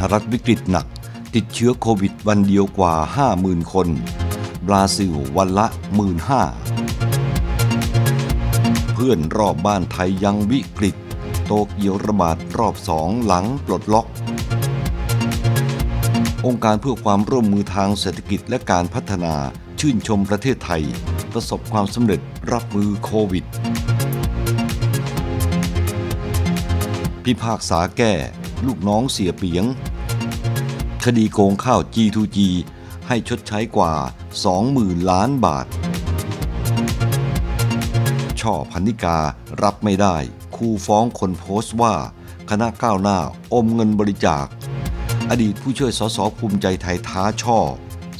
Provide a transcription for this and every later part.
หรัฐวิกฤตหนักติดเชื้อโควิด วันเดียวกว่า 50,000 คน บราซิลวันละ 15,000เพื่อนรอบบ้านไทยยังวิกฤตโตเกียวระบาดรอบสองหลังปลดล็อก องค์การเพื่อความร่วมมือทางเศรษฐกิจและการพัฒนาชื่นชมประเทศไทย ประสบความสำเร็จรับมือโควิด พิพากษาแก้ ลูกน้องเสียเปียงคดีโกงข้าว G2G ให้ชดใช้กว่า 20,000 ล้านบาท ช่อพันนิการับไม่ได้ คู่ฟ้องคนโพสต์ว่า คณะก้าวหน้าอมเงินบริจาค อดีตผู้ช่วยสสภูมิใจไทยท้าช่อ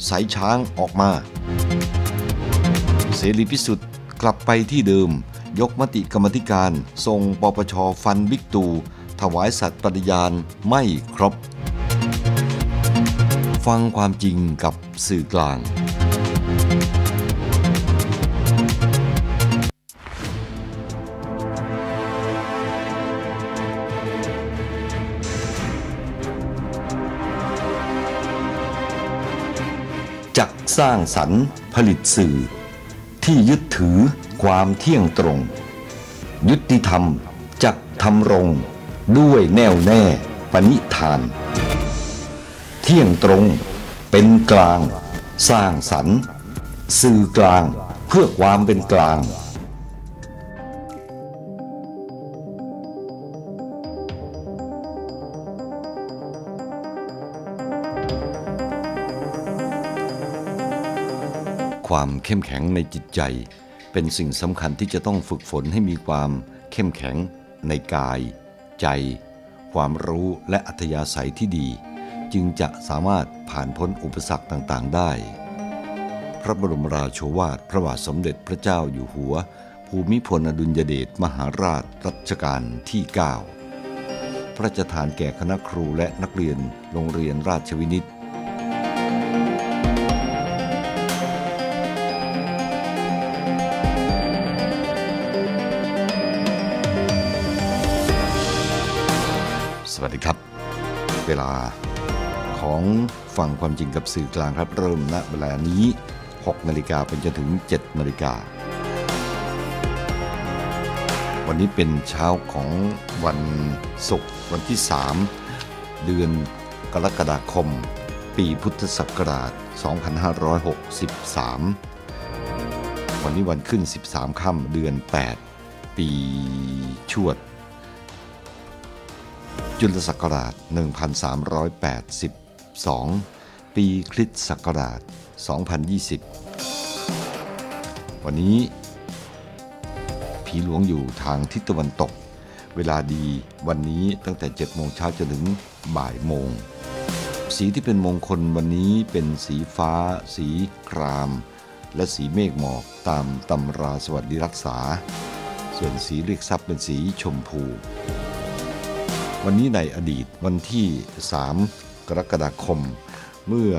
สายช้างออกมา เสรีพิสุทธิ์กลับไปที่เดิม ยกมติกรรมธิการส่งปปชฟันบิ๊กตู ถวายสัตว์ปฏิญาณไม่ครบฟังความจริงกับสื่อกลาง จักสร้างสรรค์ผลิตสื่อที่ยึดถือความเที่ยงตรง ยุติธรรมจักทำรงด้วยแน่วแน่ปณิธานเที่ยงตรง เป็นกลาง สร้างสรรค์สื่อกลางเพื่อความเป็นกลาง ความเข้มแข็งในจิตใจ เป็นสิ่งสำคัญที่จะต้องฝึกฝนให้มีความเข้มแข็งในกาย ใจ ความรู้และอัธยาศัยที่ดีจึงจะสามารถผ่านพ้นอุปสรรคต่างๆ ได้ พระบรมราโชวาทพระบาทสมเด็จพระเจ้าอยู่หัว ภูมิพลอดุลยเดชมหาราชรัชกาลที่ 9 พระราชทานแก่คณะครูและนักเรียนโรงเรียนราชวินิตฟังความจริงกับสื่อกลางครับเริ่มณเวลานี้6นาฬิกาเป็นจนถึง7นาฬิกา วันนี้เป็นเช้าของวันศุกร์วันที่ 3 เดือนกรกฎาคม ปีพุทธศักราช2563 วันนี้วันขึ้น 13 ค่ำเดือน 8 ปีชวด จุลศักราช 1380 2ปีคริสตศักราช2020 วันนี้ ผีหลวงอยู่ทางทิศตะวันตก เวลาดีวันนี้ตั้งแต่7โมงเช้าจนถึงบ่ายโมง สีที่เป็นมงคลวันนี้เป็นสีฟ้า สีคราม และสีเมฆหมอกตามตำราสวัสดิรักษา ส่วนสีเรียกทรัพย์เป็นสีชมพู วันนี้ในอดีตวันที่ 3กรกฎาคม เมื่อ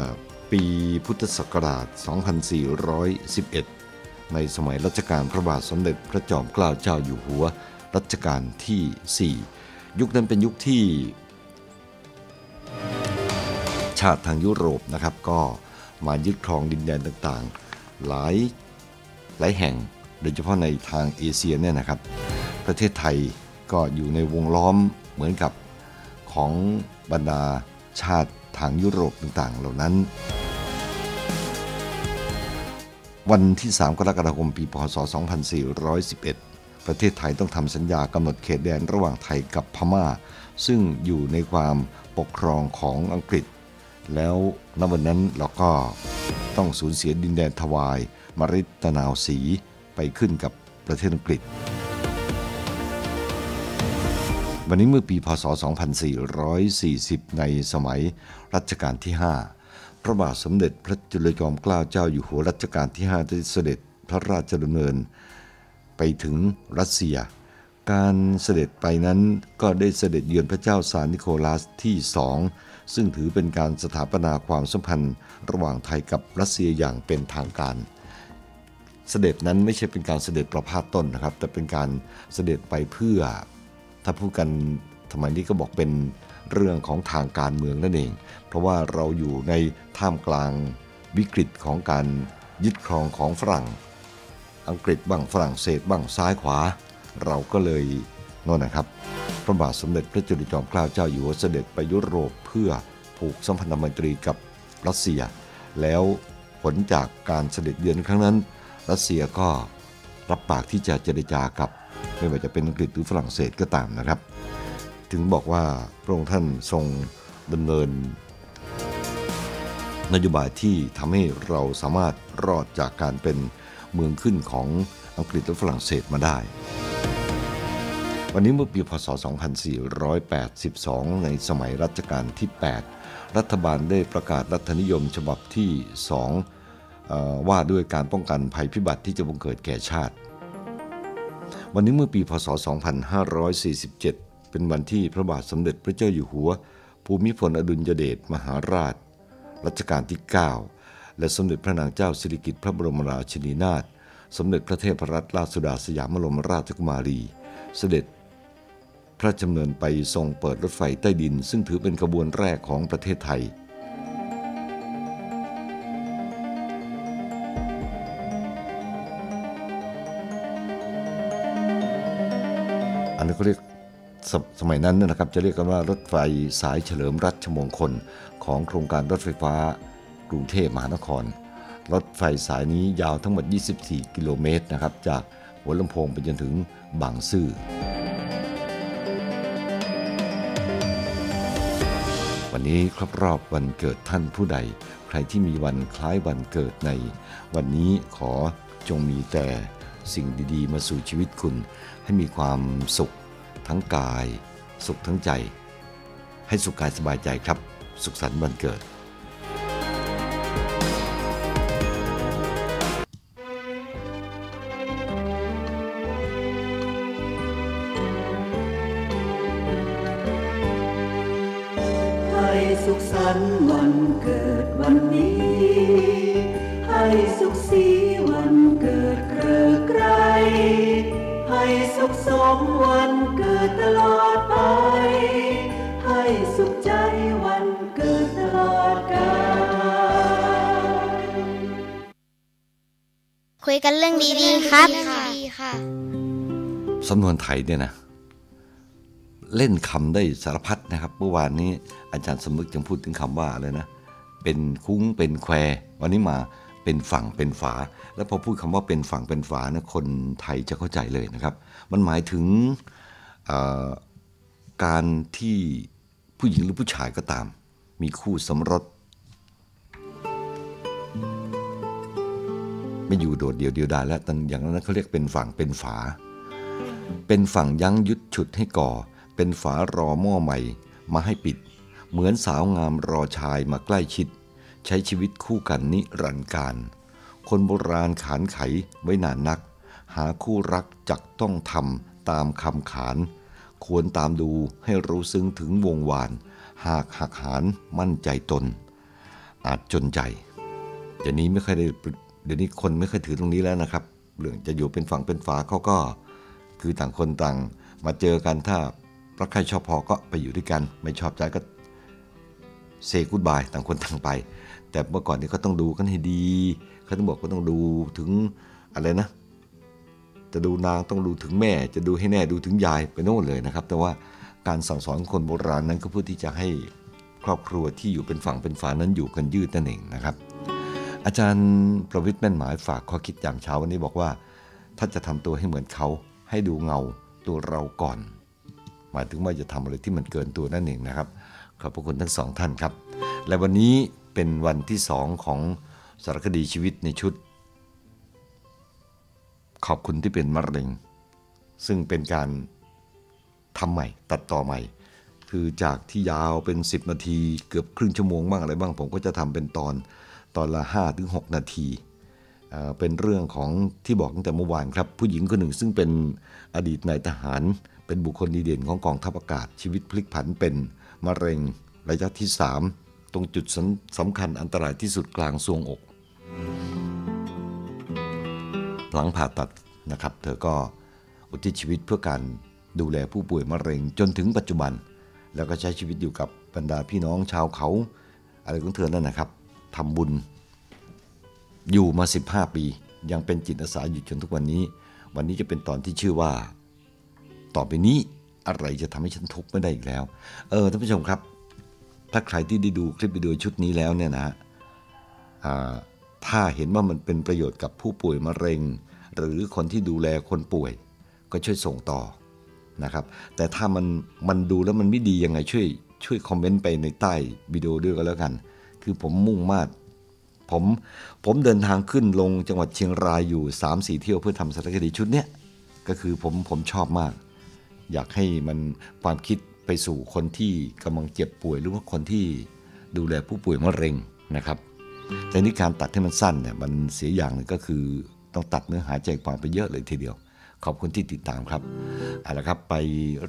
ปีพุทธศักราช 2411 ในสมัยรัชกาลพระบาทสมเด็จพระจอมเกล้าเจ้าอยู่หัวรัชกาลที่ 4 ยุคนั้นเป็นยุคที่ ชาติทางยุโรปนะครับก็มายึดครองดินแดนต่างๆ หลายหลายแห่ง โดยเฉพาะในทางเอเชียเนี่ยนะครับ ประเทศไทยก็อยู่ในวงล้อมเหมือนกับของบรรดาชาติทางยุโรปต่างๆ เหล่านั้น วันที่ 3 กรกฎาคม ปี พศ 2411 ประเทศไทย ต้องทำสัญญากำหนดเขตแดนระหว่างไทยกับพม่า ซึ่งอยู่ในความปกครองของอังกฤษ แล้วณวันนั้นเราก็ต้องสูญเสียดินแดนทวาย มริตนาวสีไปขึ้นกับประเทศอังกฤษวันนี้เมื่อปีพศ 2440 ในสมัยรัชกาลที่ 5 พระบาทสมเด็จพระจุลจอมเกล้าเจ้าอยู่หัวรัชกาลที่5ได้เสด็จพระราชดำเนิน ไปถึงรัสเซีย การเสด็จไปนั้นก็ได้เสด็จเยือนพระเจ้าซานิโคลัสที่ 2 ซึ่งถือเป็นการสถาปนาความสัมพันธ์ระหว่างไทยกับรัสเซียอย่างเป็นทางการ เสด็จนั้นไม่ใช่เป็นการเสด็จประพาสต้นนะครับ แต่เป็นการเสด็จไปเพื่อถ้าพูดกันสมัยนี้ก็บอกเป็นเรื่องของทางการเมืองนั่นเอง เพราะว่าเราอยู่ในท่ามกลางวิกฤตของการยึดครองของฝรั่ง อังกฤษบ้างฝรั่งเศสบ้างซ้ายขวา เราก็เลยนั่นนะครับ พระบาทสมเด็จพระจุลจอมเกล้าเจ้า อยู่หัวเสด็จไปยุโรปเพื่อผูกสัมพันธมิตรีกับรัสเซีย แล้วผลจากการเสด็จเยือนครั้งนั้นรัสเซียก็รับปากที่จะเจรจากับไม่ว่าจะเป็นอังกฤษหรือฝรั่งเศสก็ตามนะครับ ถึงบอกว่าพระองค์ท่านทรงดำเนินนโยบายที่ทำให้เราสามารถรอดจากการเป็นเมืองขึ้นของอังกฤษและฝรั่งเศสมาได้วันนี้เมื่อปีพศ 2482 ในสมัยรัชกาลที่ 8 รัฐบาลได้ประกาศรัฐนิยมฉบับที่ 2 ว่าด้วยการป้องกันภัยพิบัติที่จะบังเกิดแก่ชาติวันนี้เมื่อปีพศ2547 เป็นวันที่พระบาทสมเด็จพระเจ้าอยู่หัว ภูมิพลอดุลยเดชมหาราช รัชกาลที่ 9 และสมเด็จพระนางเจ้าสิริกิติ์พระบรมราชินีนาถสมเด็จพระเทพรัตนราชสุดาสยามบรมราชกุมารี เสด็จพระจำเนินไปทรงเปิดรถไฟใต้ดิน ซึ่งถือเป็นขบวนแรกของประเทศไทยนนี้เขาเรียกสสมัยนั้นนะครับจะเรียกกันว่ารถไฟสายเฉลิมรัชมงคลของโครงการรถไฟฟ้ากรุงเทพมหานคร รถไฟสายนี้ยาวทั้งหมด 24 กิโลเมตรนะครับจากหัวลำโพงไปจนถึงบางซื่อ วันนี้ครบรอบวันเกิดท่านผู้ใด ใครที่มีวันคล้ายวันเกิดในวันนี้ขอจงมีแต่สิ่งดีๆมาสู่ชีวิตคุณให้มีความสุขทั้งกาย สุขทั้งใจ ให้สุขกายสบายใจครับ สุขสันต์วันเกิดให้สุขสันต์วันเกิดวันนี้ดีดีครับสำนวนไทยเนี่ยนะเล่นคำได้สารพัดนะครับเมื่อวานนี้อาจารย์สมุึกยังพูดถึงคำว่าเลยนะเป็นคุ้งเป็นแคว วันนี้มาเป็นฝั่งเป็นฝา แล้วพอพูดคำว่าเป็นฝั่งเป็นฝานะคนไทยจะเข้าใจเลยนะครับ มันหมายถึงการที่ผู้หญิงหรือผู้ชายก็ตาม มีคู่สมรสไม่อยู่โดดเดียวเดียวดายแล้วอย่างนั้นเขาเรียกเป็นฝั่ง เป็นฝา เป็นฝั่งยั้งยุดฉุดให้ก่อ เป็นฝารอหม้อใหม่มาให้ปิด เหมือนสาวงามรอชายมาใกล้ชิด ใช้ชีวิตคู่กันนิรันดร์การคนโบราณขานไขไว้นานนัก หาคู่รักจักต้องทำตามคำขาน ควรตามดูให้รู้ซึ้งถึงวงวาน หากหักหานมั่นใจตน อาจจนใจเดี๋ยวนี้ไม่เคยได้เดี๋ยวนี้คนไม่เคยถือตรงนี้แล้วนะครับเรื่องจะอยู่เป็นฝั่งเป็นฝาเขาก็คือต่างคนต่างมาเจอกันถ้ารักใครชอบพอก็ไปอยู่ด้วยกันไม่ชอบใจก็เซกูดบายต่างคนต่างไป แต่เมื่อก่อนนี้เขาต้องดูกันให้ดีเขาต้องบอกก็ต้องดูถึงอะไรนะ จะดูนางต้องดูถึงแม่ จะดูให้แน่ดูถึงยายไปโน่นเลยนะครับ แต่ว่าการสั่งสอนคนโบราณนั้นก็เพื่อที่จะให้ครอบครัวที่อยู่เป็นฝั่งเป็นฝานั้นอยู่กันยืดนั่นเองนะครับอาจารย์ประวิทย์แม่นหมายฝากข้อคิดอย่างเช้าวันนี้บอกว่า ถ้าจะทำตัวให้เหมือนเขาให้ดูเงาตัวเราก่อน หมายถึงว่าจะทำอะไรที่มันเกินตัวนั่นเองนะครับ ขอบพระคุณทั้งสองท่านครับ และวันนี้เป็นวันที่สองของสารคดีชีวิตในชุด ขอบคุณที่เป็นมะเร็งซึ่งเป็นการทำใหม่ตัดต่อใหม่ คือจากที่ยาวเป็น 10 นาทีเกือบครึ่งชั่วโมงบ้างอะไรบ้างผมก็จะทำเป็นตอนตอนละ5ถึง6นาที เป็นเรื่องของที่บอกตั้งแต่เมื่อวานครับ ผู้หญิงคนหนึ่งซึ่งเป็นอดีตนายทหารเป็นบุคคลดีเด่นของกองทัพอากาศชีวิตพลิกผันเป็นมะเร็งระยะที่ 3 ตรงจุดสำคัญอันตรายที่สุดกลางทรวงอก หลังผ่าตัดนะครับเธอก็ อุทิศชีวิตเพื่อการดูแลผู้ป่วยมะเร็งจนถึงปัจจุบัน แล้วก็ใช้ชีวิตอยู่กับบรรดาพี่น้องชาวเขา อะไรของเธอนั่นนะครับทำบุญอยู่มา 15 ปี ยังเป็นจิตอาสาอยู่จนทุกวันนี้ วันนี้จะเป็นตอนที่ชื่อว่า ต่อไปนี้อะไรจะทำให้ฉันทุกข์ไม่ได้อีกแล้ว เออท่านผู้ชมครับ ถ้าใครที่ได้ดูคลิปวิดีโอชุดนี้แล้วเนี่ยนะถ้าเห็นว่ามันเป็นประโยชน์กับผู้ป่วยมะเร็ง หรือคนที่ดูแลคนป่วยก็ช่วยส่งต่อนะครับ แต่ถ้ามันมันดูแล้วมันไม่ดียังไงช่วยช่วยคอมเมนต์ไปในใต้วิดีโอด้วยก็แล้วกันคือผมมุ่งมากผมผมเดินทางขึ้นลงจังหวัดเชียงรายอยู่3่เที่ยวเพื่อทำสารคดีชุดเนี้ย ก็คือผมผมชอบมาก อยากให้มันความคิดไปสู่คนที่กำลังเจ็บป่วยหรือว่าคนที่ดูแลผู้ป่วยมะเร็งนะครับ แต่นี่การตัดให้มันสั้นเนี่ยมันเสียอย่างนึงก็คือต้องตัดเนื้อหาใจความไปเยอะเลยทีเดียว ขอบคุณที่ติดตามครับเอาละครับไป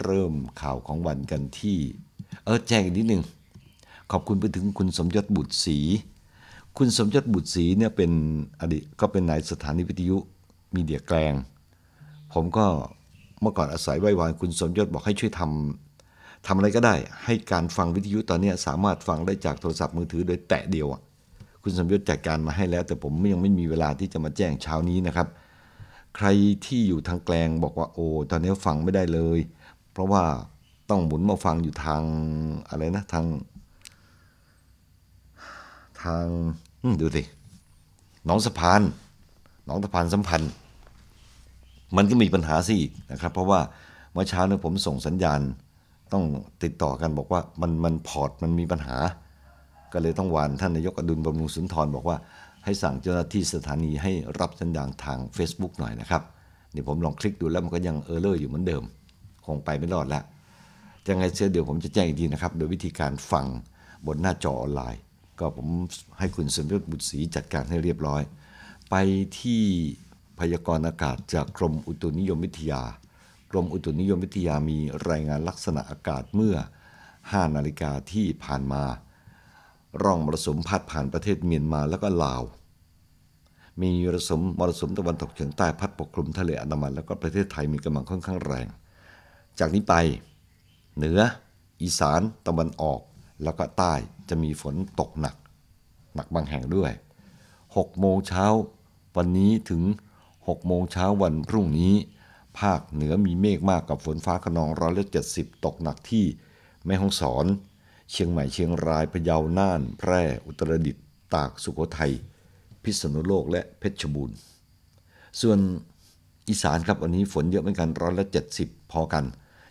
เริ่มข่าวของวันกันที่ เออแจ้งอีกนิดนึงขอบคุณไปถึงคุณสมยศบุตรศรีคุณสมยศบุตรศรีเนี่ยเป็นอดีตก็เป็นนายสถานีวิทยุมีเดียแกลง ผมก็เมื่อก่อนอาศัยไหววานคุณสมยศบอกให้ช่วยทำทำอะไรก็ได้ให้การฟังวิทยุตอนนี้สามารถฟังได้จากโทรศัพท์มือถือโดยแตะเดียว คุณสมยศจัดการมาให้แล้ว แต่ผมยังไม่มีเวลาที่จะมาแจ้งเช้านี้นะครับ ใครที่อยู่ทางแกลงบอกว่าโอ้ตอนนี้ฟังไม่ได้เลย เพราะว่าต้องหมุนมาฟังอยู่ทางอะไรนะทางทางดูสิหนองสะพานหนองสะพานสัมพันธ์ มันก็มีปัญหาสินะครับ เพราะว่าเมื่อเช้าเนี่ยผมส่งสัญญาณต้องติดต่อกันบอกว่ามันมันพอร์ตมันมีปัญหา ก็เลยต้องวานท่านนายกอดุลบำรุงสุนทร บอกว่า ให้สั่งเจ้าหน้าที่สถานีให้รับสัญญาณทาง Facebook หน่อยนะครับนี่ผมลองคลิกดูแล้วมันก็ยังเออร์เลอร์อยู่เหมือนเดิมคงไปไม่รอดแล้วยังไงเชื่อเดี๋ยวผมจะแจ้งอีกทีนะครับ โดยวิธีการฟังบนหน้าจอออนไลน์ก็ผมให้คุณสมยศบุตรศรีจัดการให้เรียบร้อย ไปที่พยากรณ์อากาศ จากกรมอุตุนิยมวิทยา กรมอุตุนิยมวิทยามีรายงานลักษณะอากาศเมื่อ 5 นาฬิกาที่ผ่านมาร่องมรสุมพัดผ่านประเทศเมียนมาแล้วก็ลาว มีมรสุมมรสุมตะวันตกเฉียงใต้พัดปกคลุมทะเลอันดามันแล้วก็ประเทศไทยมีกำลังค่อนข้างแรง จากนี้ไปเหนืออีสานตะวันออกแล้วก็ใต้จะมีฝนตกหนัก หนักบางแห่งด้วย6โมงเช้าวันนี้ถึง6โมงเช้าวันพรุ่งนี้ ภาคเหนือมีเมฆมากกับฝนฟ้าขนองร้อยละเจ็ดสิบตกหนักที่ แม่ฮ่องสอน เชียงใหม่ เชียงราย พะเยาน่าน แพร่ อุตรดิตถ์ ตากสุโขทัย พิษณุโลกและเพชรบูรณ์ ส่วนอีสานครับวันนี้ฝนเยอะเหมือนกันร้อยละเจ็ดสิบพอกัน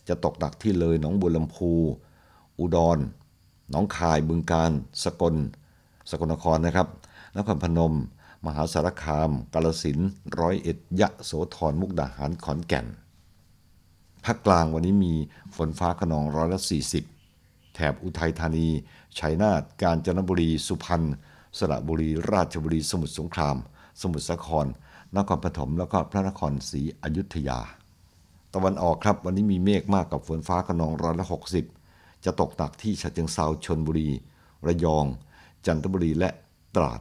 จะตกหนักที่เลยหนองบัวลำพูอุดรหนองคายบึงการ สกล สกลนครนะครับนครพนม มหาสารคามกาลสินร้อยเอ็ดยะโสธรมุกดาหารขอนแก่นภาคกลางวันนี้มีฝนฟ้าขนองร้อยละ40 แถบอุทัยธานี ชัยนาทกาญจนบุรีสุพรรณสระบุรีราชบุรีสมุทรสงคราม สมุทรสาคร นครปฐมแล้วก็พระนครศรีอยุธยา ตะวันออกครับวันนี้มีเมฆมากกับฝนฟ้าขนองร้อยละ60จะตกหนักที่ฉะเชิงเซาชนบุรี ระยอง จันทบุรีและตราด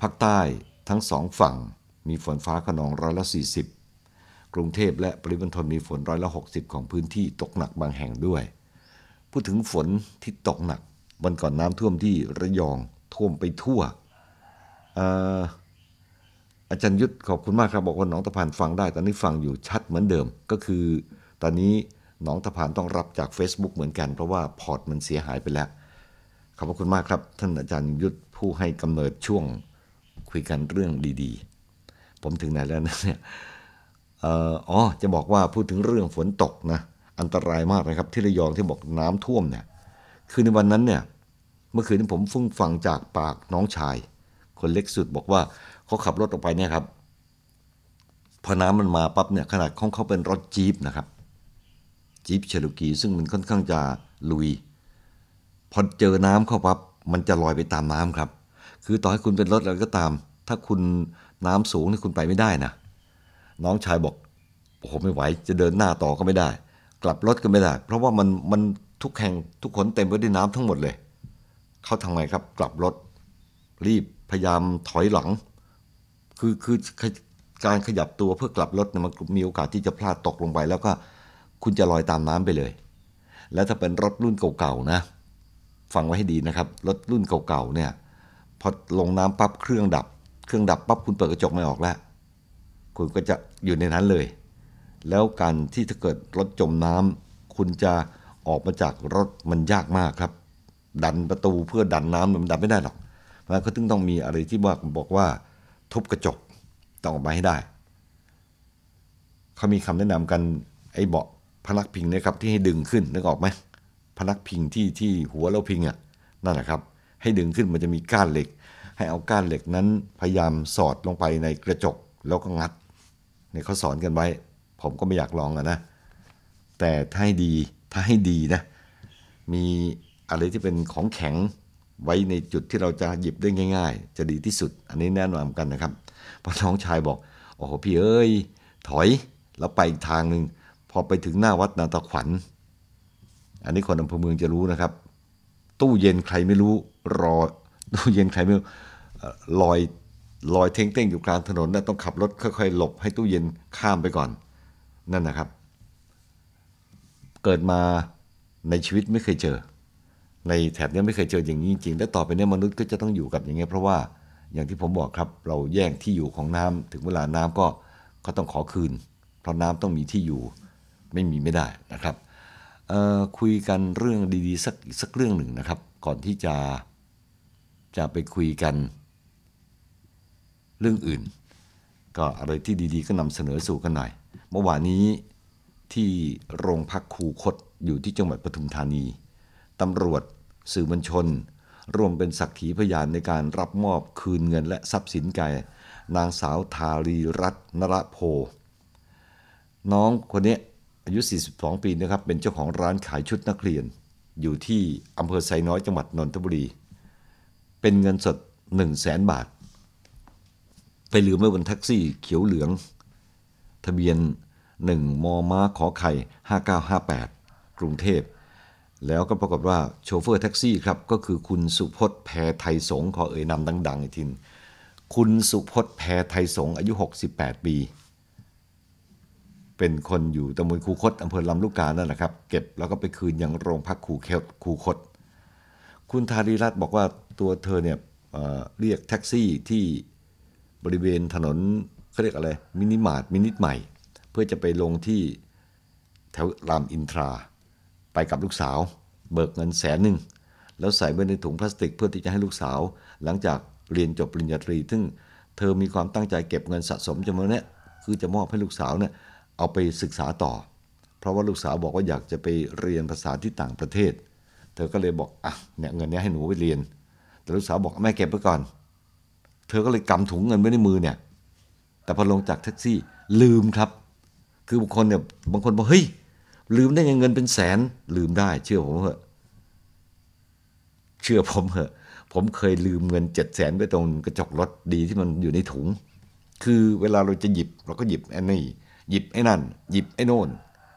ภาคใต้ทั้งสองฝั่งมีฝนฟ้าขนองร้อยละ 40กรุงเทพและปริมณฑลมีฝนร้อยละ60 ของพื้นที่ตกหนักบางแห่งด้วย พูดถึงฝนที่ตกหนักวันก่อนน้ำท่วมที่ระยองท่วมไปทั่ว อาอาจารย์ยุทธขอบคุณมากครับบอกว่าน้องตะพันฟังได้ตอนนี้ฟังอยู่ชัดเหมือนเดิมก็คือตอนนี้น้องะผานต้องรับจาก Facebook เหมือนกันเพราะว่าพอร์ตมันเสียหายไปแล้ว ขอบพระคุณมากครับ ท่านอาจารย์ยุทธผู้ให้กำเนิดช่วงคุยกันเรื่องดีๆ ผมถึงไหนแล้วนะเนี่ยอ๋อจะบอกว่าพูดถึงเรื่องฝนตกนะ อันตรายมากนะครับ ที่ระยองที่บอกน้ำท่วมเนี่ย คือในวันนั้นเนี่ย เมื่อคืนที่ผมฟุ้งฟังจากปากน้องชาย คนเล็กสุดบอกว่าเขาขับรถออกไปเนี่ยครับพอน้ำมันมาปั๊บเนี่ยขนาดของเขาเป็นรถจี๊ปนะครับจีบเชลูกีซึ่งมันค่อนข้างจะลุยพอเจอน้ำเข้าปับ๊บมันจะลอยไปตามน้ำครับ คือต่อให้คุณเป็นรถอะไรก็ตาม ถ้าคุณน้ำสูงนี่คุณไปไม่ได้นะน้องชายบอกโอ้โหไม่ไหว จะเดินหน้าต่อก็ไม่ได้ กลับรถก็ไม่ได้เพราะว่ามันมันทุกแห่งทุกคนเต็มไปด้วยน้ำทั้งหมดเลยเขาทำไงครับ กลับรถ รีบพยายามถอยหลังคือคือการขยับตัวเพื่อกลับรถเนี่ยมันมีโอกาสที่จะพลาดตกลงไปแล้วก็คุณจะลอยตามน้ำไปเลย แล้วถ้าเป็นรถรุ่นเก่าๆนะ ฟังไว้ให้ดีนะครับ รถรุ่นเก่าๆเนี่ย พอลงน้ำปั๊บเครื่องดับ เครื่องดับปั๊บคุณเปิดกระจกไม่ออกแล้ว คุณก็จะอยู่ในนั้นเลย แล้วการที่ถ้าเกิดรถจมน้ำ คุณจะออกมาจากรถมันยากมากครับ ดันประตูเพื่อดันน้ำมันดันไม่ได้หรอกเพราะนั้นก็ต้องมีอะไรที่ว่าบอกว่าทุบกระจกต้องออกมาให้ได้ เขามีคำแนะนำกันไอ้เบาะพนักพิงนะครับที่ให้ดึงขึ้นนึกออกไหมพนักพิงที่ที่หัวเราพิงอ่ะนั่นแหละครับให้ดึงขึ้นมันจะมีก้านเหล็ก ให้เอาก้านเหล็กนั้นพยายามสอดลงไปในกระจกแล้วก็งัดเนี่ยเขาสอนกันไว้ ผมก็ไม่อยากลองอะนะแต่ถ้าให้ดีถ้าให้ดีนะ มีอะไรที่เป็นของแข็งไว้ในจุดที่เราจะหยิบได้ง่าย ๆ จะดีที่สุด อันนี้แน่นอนกันนะครับพอน้องชายบอกโอ้โหพี่เอ้ยถอยแล้วไปอีกทางหนึ่งพอไปถึงหน้าวัดนาตะขวัญอันนี้คนอำเภอเมืองจะรู้นะครับ ตู้เย็นใครไม่รู้ รอ ตู้เย็นใครไม่รู้ลอยลอยเท้งเต้งอยู่กลางถนนนะต้องขับรถค่อยๆหลบให้ตู้เย็นข้ามไปก่อน นั่นนะครับ เกิดมาในชีวิตไม่เคยเจอ ในแถบนี้ไม่เคยเจออย่างนี้จริงๆและต่อไปนี้มนุษย์ก็จะต้องอยู่กับอย่างเงี้ยเพราะว่าอย่างที่ผมบอกครับเราแย่งที่อยู่ของน้ำถึงเวลาน้ำก็ก็ต้องขอคืน เพราะน้ำต้องมีที่อยู่ไม่มีไม่ได้นะครับ คุยกันเรื่องดีๆสักสักเรื่องหนึ่งนะครับ ก่อนที่จะจะไปคุยกันเรื่องอื่น ก็อะไรที่ดีๆ ก็นำเสนอสู่กันหน่อย เมื่อวานนี้ที่โรงพักคูคตอยู่ที่จังหวัดปทุมธานีตำรวจสื่อมวลชนร่วมเป็นสักขีพยานในการรับมอบคืนเงิน และทรัพย์สินแก่ นางสาวทารีรัตนรโพ น้องคนนี้อายุ 42 ปี นะครับ เป็นเจ้าของร้านขายชุดนักเรียน อยู่ที่อำเภอไซน้อย จังหวัดนนทบุรี เป็นเงินสด 1 0 0 0 0แสนบาท ไปลืมไว้บนแท็กซี่เขียวเหลือง ทะเบียน 1 มอม้าขอไข่ 5958 กรุงเทพ แล้วก็ปรากฏว่าโชเฟอร์แท็กซี่ครับ ก็คือคุณสุพจน์แพรไทยสง ขอเอ่ยนามดังๆ อีกทีคุณสุพจน์แพรไทยสง อายุ 68 ปีเป็นคนอยู่ตำบลคูคตอำเภอลำลูกกานั่นแหละครับ เก็บแล้วก็ไปคืนยังโรงพักคูเคคูคต คุณธารีรัตน์บอกว่าตัวเธอเนี่ยเเรียกแท็กซี่ที่บริเวณถนนเขาเรียกอะไร มินิมาร์ทมินิทใหม่ เพื่อจะไปลงที่แถวรามอินทรา ไปกับลูกสาว เบิกเงินแสนหนึ่งแล้วใส่ไว้ในถุงพลาสติกเพื่อที่จะให้ลูกสาว หลังจากเรียนจบปริญญาตรี ซึ่งเธอมีความตั้งใจเก็บเงินสะสมจำนวนนี้คือจะมอบให้ลูกสาวเนี่ยเอาไปศึกษาต่อ เพราะว่าลูกสาวบอกว่า อยากจะไปเรียนภาษาที่ต่างประเทศ เธอก็เลยบอกอ่ะเนี่ยเงินนี้ให้หนูไปเรียน แต่ลูกสาวบอกแม่เก็บไว้ก่อน เธอก็เลยกำถุงเงินไว้ในมือเนี่ย แต่พอลงจากแท็กซี่ ลืมครับ คือบางคนเนี่ยบางคนบอกเฮ้ยลืมได้ไงเงินเป็นแสนลืมได้ เชื่อผมเถอะ เชื่อผมเถอะ ผมเคยลืมเงินเจ็ดแสนไปตรงกระจกรถดีที่มันอยู่ในถุง คือเวลาเราจะหยิบ เราก็หยิบอันนี่หยิบไอ้นั่น หยิบไอ้โน่น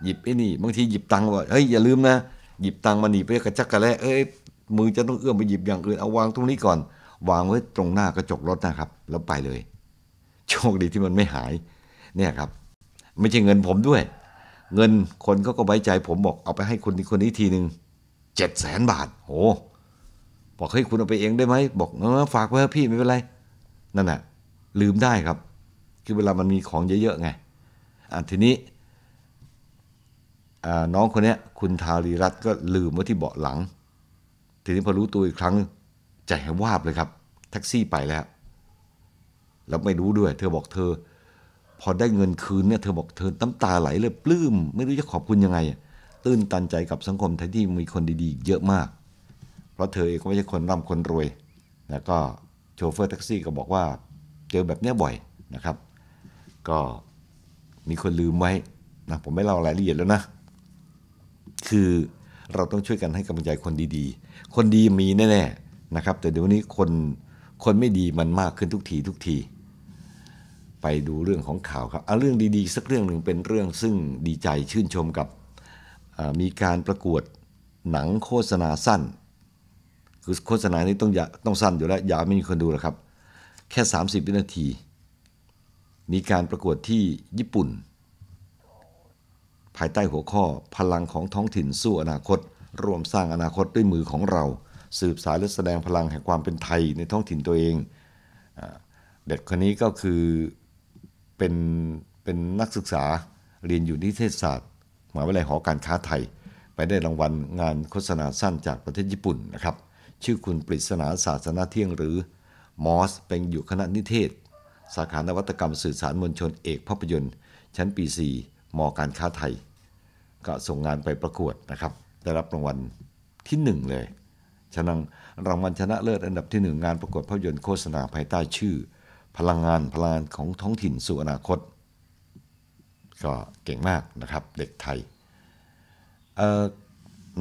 หยิบไอ้นี่ บางทีหยิบตังว่า เฮ้ยอย่าลืมนะ หยิบตังมาหนีไปกระจักกระแลเอ้ยมือจะต้องเอื้อมไปหยิบอย่างอื่น เอาวางตรงนี้ก่อน วางไว้ตรงหน้ากระจกรถนะครับ แล้วไปเลย โชคดีที่มันไม่หาย เนี่ยครับ ไม่ใช่เงินผมด้วย เงินคนก็ก็ไว้ใจผมบอกเอาไปให้คนนี้คนนี้ทีหนึ่ง เจ็ดแสนบาทโอหบอกเฮ้ยคุณเอาไปเองได้ไหม บอกเออฝากไว้พี่ไม่เป็นไร นั่นแหะลืมได้ครับ คือเวลามันมีของเยอะๆไงทีนี้ น้องคนนี้คุณทารีรัตก็ลืมไว้ที่เบาะหลัง ทีนี้พอรู้ตัวอีกครั้งใจหาวาบเลยครับแท็กซี่ไปแล้ว แล้วไม่รู้ด้วย เธอบอกเธอ พอได้เงินคืนเนี่ยเธอบอกเธอน้ำตาไหลเลยปลื้ม ไม่รู้จะขอบคุณยังไง ตื้นตันใจกับสังคมไทยที่มีคนดีๆเยอะมาก เพราะเธอเองก็ไม่ใช่คนร่ำคนรวยแล้วก็โชเฟอร์แท็กซี่ก็บอกว่าเจอแบบนี้บ่อยนะครับ ก็มีคนลืมไว้นะผมไม่เล่ารายละเอียดแล้วนะคือเราต้องช่วยกันให้กำลังใจคนดีๆ คนดีมีแน่ๆนะครับ แต่เดี๋ยวนี้คนคนไม่ดีมันมากขึ้นทุกทีทุกทีไปดูเรื่องของข่าวครับเอาเรื่องดีๆสักเรื่องหนึ่งเป็นเรื่องซึ่งดีใจชื่นชมกับมีการประกวดหนังโฆษณาสั้นคือโฆษณานี้ต้องต้องสั้นอยู่แล้วยาวไม่มีคนดูหรอกครับ แค่ 30 วินาทีมีการประกวดที่ญี่ปุ่น ภายใต้หัวข้อพลังของท้องถิ่นสู้อนาคตร่วมสร้างอนาคตด้วยมือของเรา สืบสายและแสดงพลังแห่งความเป็นไทยในท้องถิ่นตัวเอง เด็กคนนี้ก็คือเป็นเป็นนักศึกษาเรียนอยู่นิเทศศาสตร์มหาวิทยาลัยหอการค้าไทย ไปได้รางวัลงานโฆษณาสั้นจากประเทศญี่ปุ่นนะครับชื่อคุณปริศนาศาสนาเที่ยง หรือมอส เป็นอยู่คณะนิเทศสาขานวัตกรรมสื่อสารมวลชนเอกภาพยนตร์ชั้นปี4มการค้าไทย ก็ส่งงานไปประกวดนะครับได้รับรางวัลที่1เลยฉะนันรางวัลชนะเลิศอันดับที่1งาน ประกวดภาพยนตร์โฆษณาภายใต้ชื่อ พลังงาน พลังงานของท้องถิ่นสู่อนาคต ก็เก่งมากนะครับเด็กไทย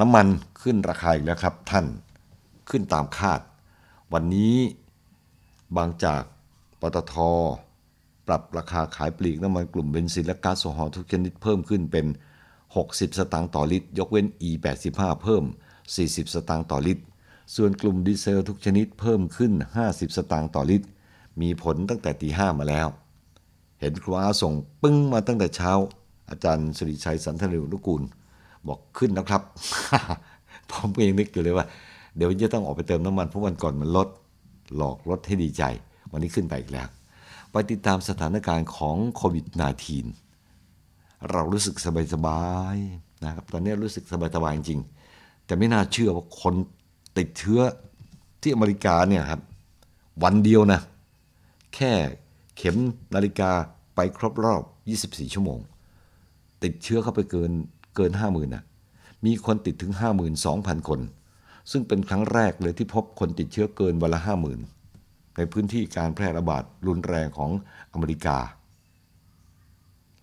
น้ำมันขึ้นราคาอีกแล้วครับท่านขึ้นตามคาด วันนี้บางจากปตท ปรับราคาขายปลีกน้ำมันกลุ่มเบนซินและก๊าซโซฮอล์ทุกชนิดเพิ่มขึ้นเป็น 60 สตางค์ต่อลิตร ยกเว้น E85 เพิ่ม 40 สตางค์ต่อลิตรส่วนกลุ่มดีเซลทุกชนิดเพิ่มขึ้น 50 สตางค์ต่อลิตร มีผลตั้งแต่ตีห้ามาแล้ว เห็นครูอาส่งปึ้งมาตั้งแต่เช้าอาจารย์สุริชัยสันทนิรุกูลบอกขึ้นนะครับผมกยังนึกอยู่เลยว่า เดี๋ยวจะต้องออกไปเติมน้ำมันเพราะวันก่อนมันลด หลอกลดให้ดีใจวันนี้ขึ้นไปอีกแล้ว ไปติดตามสถานการณ์ของโควิด -19 เรารู้สึกสบายสบายนะครับ ตอนนี้รู้สึกสบายสบายจริงแต่ไม่น่าเชื่อว่าคนติดเชื้อที่อเมริกาเนี่ยครับ วันเดียวนะ แค่เข็มนาฬิกาไปครบรอบ 24 ชั่วโมง ติดเชื้อเข้าไปเกินเกิน 50,000 นะ มีคนติดถึง 52,000 คน ซึ่งเป็นครั้งแรกเลยที่พบคนติดเชื้อเกินวันละ 50,000ในพื้นที่การแพร่ระบาดรุนแรงของอเมริกา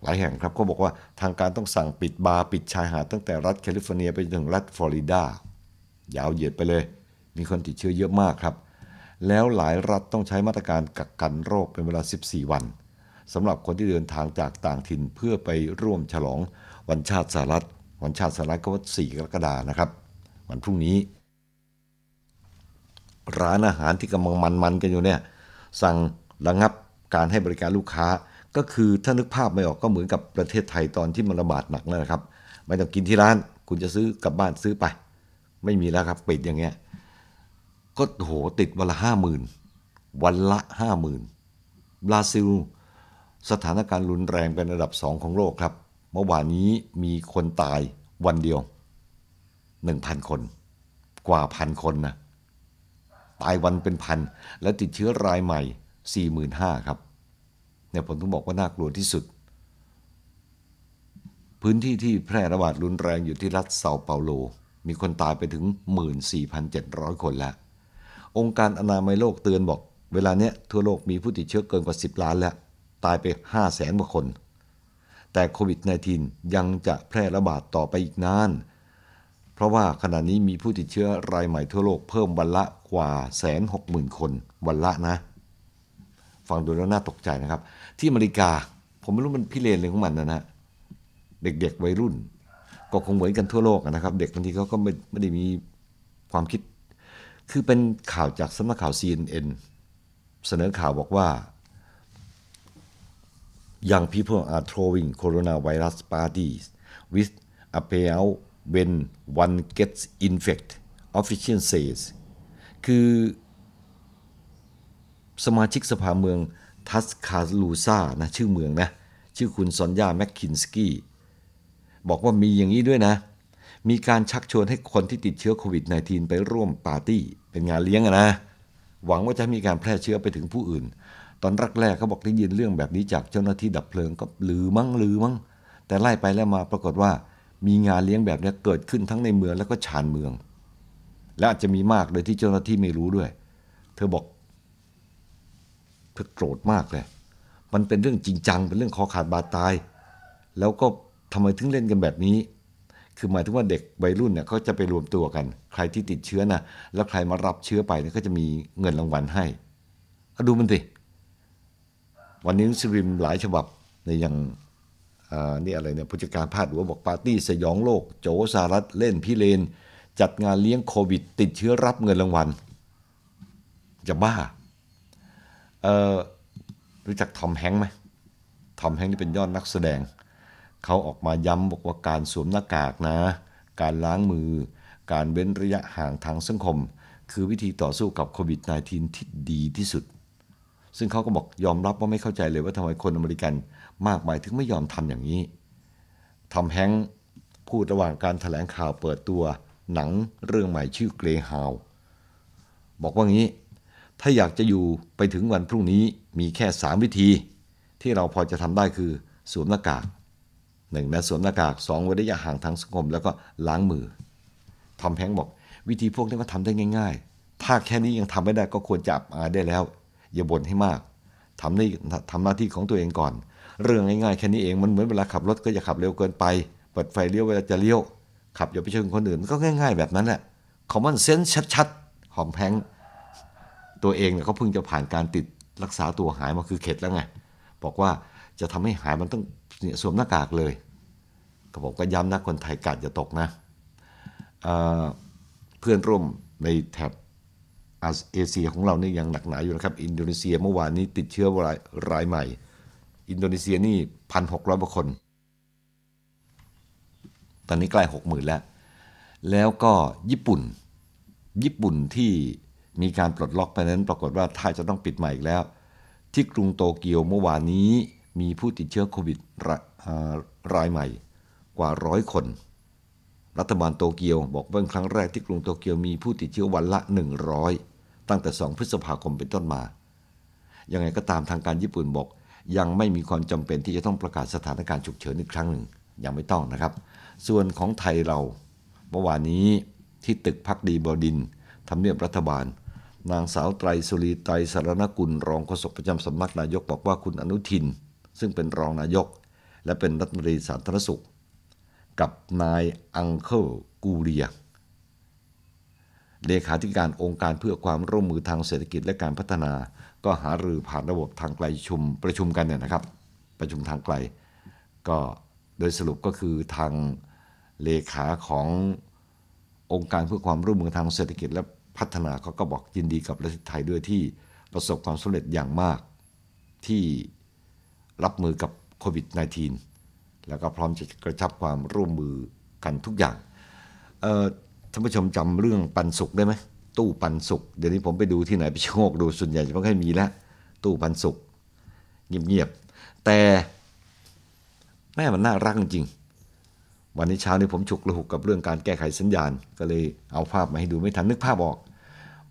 หลายแห่งครับ ก็บอกว่าทางการต้องสั่งปิดบาร์ปิดชายหาดตั้งแต่รัฐแคลิฟอร์เนียไปถึงรัฐฟลอริดายาวเหยียดไปเลย มีคนติดเชื้อเยอะมากครับ แล้วหลายรัฐต้องใช้มาตรการกักกันโรคเป็นเวลา 14 วันสำหรับคนที่เดินทางจากต่างถิ่นเพื่อไปร่วมฉลองวันชาติสหรัฐ วันชาติสหรัฐก็วันี4กรกฎานะครับ วันพรุ่งนี้ร้านอาหารที่กำลังมันๆกันอยู่เนี่ยสั่งระงับการให้บริการลูกค้า ก็คือถ้านึกภาพไม่ออกก็เหมือนกับประเทศไทยตอนที่มันระบาดหนักนั่นแหละครับไม่ต้องกินที่ร้านคุณจะซื้อกลับบ้านซื้อไป ไม่มีแล้วครับปิดอย่างเงี้ยก็โหติดวันละห้าหมื่นวันละห้าหมื่นบราซิล สถานการณ์รุนแรงเป็นระดับสองของโลกครับเมื่อวานนี้มีคนตายวันเดียวหนึ่งพันคนกว่าพันคนนะตายวันเป็นพันและติดเชื้อรายใหม่ 45,000 ครับเนี่ยผมต้องบอกว่าน่ากลัวที่สุด พื้นที่ที่แพร่ระบาดรุนแรงอยู่ที่รัฐเซาเปาโล มีคนตายไปถึง 14,700 คนแล้ว องค์การอนามัยโลกเตือนบอก เวลาเนี้ยทั่วโลกมีผู้ติดเชื้อเกินกว่า 10 ล้านแล้ว ตายไป 5 0 0แสนกว่าคน แต่โควิด -19 ยังจะแพร่ระบาดต่อไปอีกนานเพราะว่าขณะนี้มีผู้ติดเชื้อรายใหม่ทั่วโลกเพิ่มวันละกว่าแสนหกหมื่นคน วันละนะฟังดูแล้วน่าตกใจนะครับ ที่อเมริกาผมไม่รู้มันพิเรนเลยของมันนะนะเด็กๆวัยรุ่นก็คงเหมือนกันทั่วโลกนะครับ เด็กบางทีเขาก็ไม่ไม่ได้มีความคิด คือเป็นข่าวจากสำนักข่าว CNN เสนอข่าวบอกว่า Young people are throwing coronavirus parties with a payout when one gets infected official says คือสมาชิกสภาเมืองทัสคาลูซานะชื่อเมืองนะ ชื่อคุณซอนยา แมคคินสกี้ บอกว่ามีอย่างนี้ด้วยนะ มีการชักชวนให้คนที่ติดเชื้อโควิด -19 ไปร่วมปาร์ตี้ เป็นงานเลี้ยงนะ หวังว่าจะมีการแพร่เชื้อไปถึงผู้อื่น ตอนแรกเขาบอกได้ยินเรื่องแบบนี้จากเจ้าหน้าที่ดับเพลิงก็ลือมั้งลือมั้ง แต่ไล่ไปแล้วมา ปรากฏว่ามีงานเลี้ยงแบบนี้เกิดขึ้นทั้งในเมือง แล้วก็ชานเมือง และอาจจะมีมากโดยที่เจ้าหน้าที่ไม่รู้ด้วย เธอบอก เธอโกรธมากเลย มันเป็นเรื่องจริงจังเป็นเรื่องคอขาดบาดตายแล้วก็ทำไมถึงเล่นกันแบบนี้ คือหมายถึงว่าเด็กวัยรุ่นเนี่ยเขาจะไปรวมตัวกัน ใครที่ติดเชื้อนะแล้วใครมารับเชื้อไปเนี่ยก็จะมีเงินรางวัลให้ดูมันสิวันนี้สิริมหลายฉบับในอย่างนี่อะไรเนี่ย ผู้จัดการพาดหัวบอกปาร์ตี้ สยองโลกโจสารัตเล่นพี่เลน จัดงานเลี้ยงโควิด ติดเชื้อรับเงินรางวัล จะบ้ารู้จักทอมแฮงค์ไหมทอมแฮงค์นี่เป็นยอดนักแสดง เขาออกมาย้ำบอกว่าการสวมหน้ากากนะ การล้างมือการเว้นระยะห่างทางสังคมคือวิธีต่อสู้กับโควิด -19 ที่ดีที่สุดซึ่งเขาก็บอกยอมรับว่าไม่เข้าใจเลยว่าทำไมคนอเมริกันมากมายถึงไม่ยอมทำอย่างนี้ ทำแฮงพูดระหว่างการถแถลงข่าวเปิดตัวหนังเรื่องใหม่ชื่อเกรฮาวบอกว่างี้ ถ้าอยากจะอยู่ไปถึงวันพรุ่งนี้มีแค่ 3 วิธี ที่เราพอจะทำได้คือสวมหน้ากากหนึ่งนะสวมหน้ากากสองว้ระยะห่างทางสังคมแล้วก็ล้างมือทำแฮงบอก วิธีพวกนี้ก็ทำได้ง่ายๆ ถ้าแค่นี้ยังทำไม่ได้ก็ควรจับอาได้แล้ว อย่าบ่นให้มากทำได้ทำหน้าที่ของตัวเองก่อนเรื่องง่ายๆแค่นี้เองมันเหมือนเวลาขับรถก็อย่าขับเร็วเกินไป เปิดไฟเลี้ยวเวลาจะเลี้ยว ขับอย่าไปชนคนอื่นก็ง่ายๆแบบนั้นแหละคอมมอนเซนส์ชัดๆ หอมแพงตัวเองเนี่ยเขาเพิ่งจะผ่านการติดรักษาตัวหายมาคือเข็ดแล้วไง บอกว่าจะทำให้หายมันต้องเนี่ยสวมหน้ากากเลยก็บอกก็ย้ำนะคนไทยกัดอย่าตกนะเเพื่อนร่วมในแถบเอเชียของเรานี่ยังหนักหนาอยู่นะครับอินโดนีเซียเมื่อวานนี้ติดเชื้อรายรายใหม่อินโดนีเซียนี่พันหกร้อยคน ตอนนี้ใกล้หกหมื่นแล้ว แล้วก็ญี่ปุ่น ญี่ปุ่นที่มีการปลดล็อกไปนั้น ปรากฏว่าไทาจะต้องปิดใหม่อีกแล้ว ที่กรุงโตเกียวเมื่อวานนี้มีผู้ติดเชื้อโควิดรรายใหม่กว่าร้อยคน รัฐบาลโตเกียว บอกว่าครั้งแรกที่กรุงโตเกียวมีผู้ติดเชื้อวันละ100ตั้งแต่2พฤษภาคมเป็นต้นมา ยังไงก็ตามทางการญี่ปุ่นบอกยังไม่มีความจำเป็นที่จะต้องประกาศสถานการณ์ ฉุกเฉินอีกครั้งหนึ่งยังไม่ต้องนะครับ ส่วนของไทยเราเมื่อวานนี้ที่ตึกพักดีบดินทำเนียบรัฐบาล นางสาวไตรสุรีไตรสารณกุล รองโฆษกประจำสำนักนายกบอกว่าคุณอนุทิน ซึ่งเป็นรองนายก และเป็นรัฐมนตรีสาธารณสุขกับนายอังเคิลกูเรียเลขาธิการองค์การเพื่อความร่วมมือทางเศรษฐกิจและการพัฒนาก็หารือผ่านระบบทางไกลชุมประชุมกันเนี่ยนะครับ ประชุมทางไกลก็โดยสรุปก็คือทางเลขาขององค์การเพื่อความร่วมมือทางเศรษฐกิจและพัฒนาเขาก็บอกยินดีกับประเทศไทยด้วยที่ประสบความสำเร็จอย่างมากที่รับมือกับโควิด -19 แล้วก็พร้อมจะกระชับความร่วมมือกันทุกอย่างท่านผู้ชมจำเรื่องปันสุกได้ไหมตู้ปันสุกเดี๋ยวนี้ผมไปดูที่ไหนไปโชคดูส่วนใหญ่จะไม่ค่อยมีแล้วตู้ปันสุกเงียบๆแต่แม่มันน่ารักจริง วันนี้เช้านี้ผมฉุกระหุกกับเรื่องการแก้ไขสัญญาณก็เลยเอาภาพมาให้ดูไม่ทัน นึกภาพออก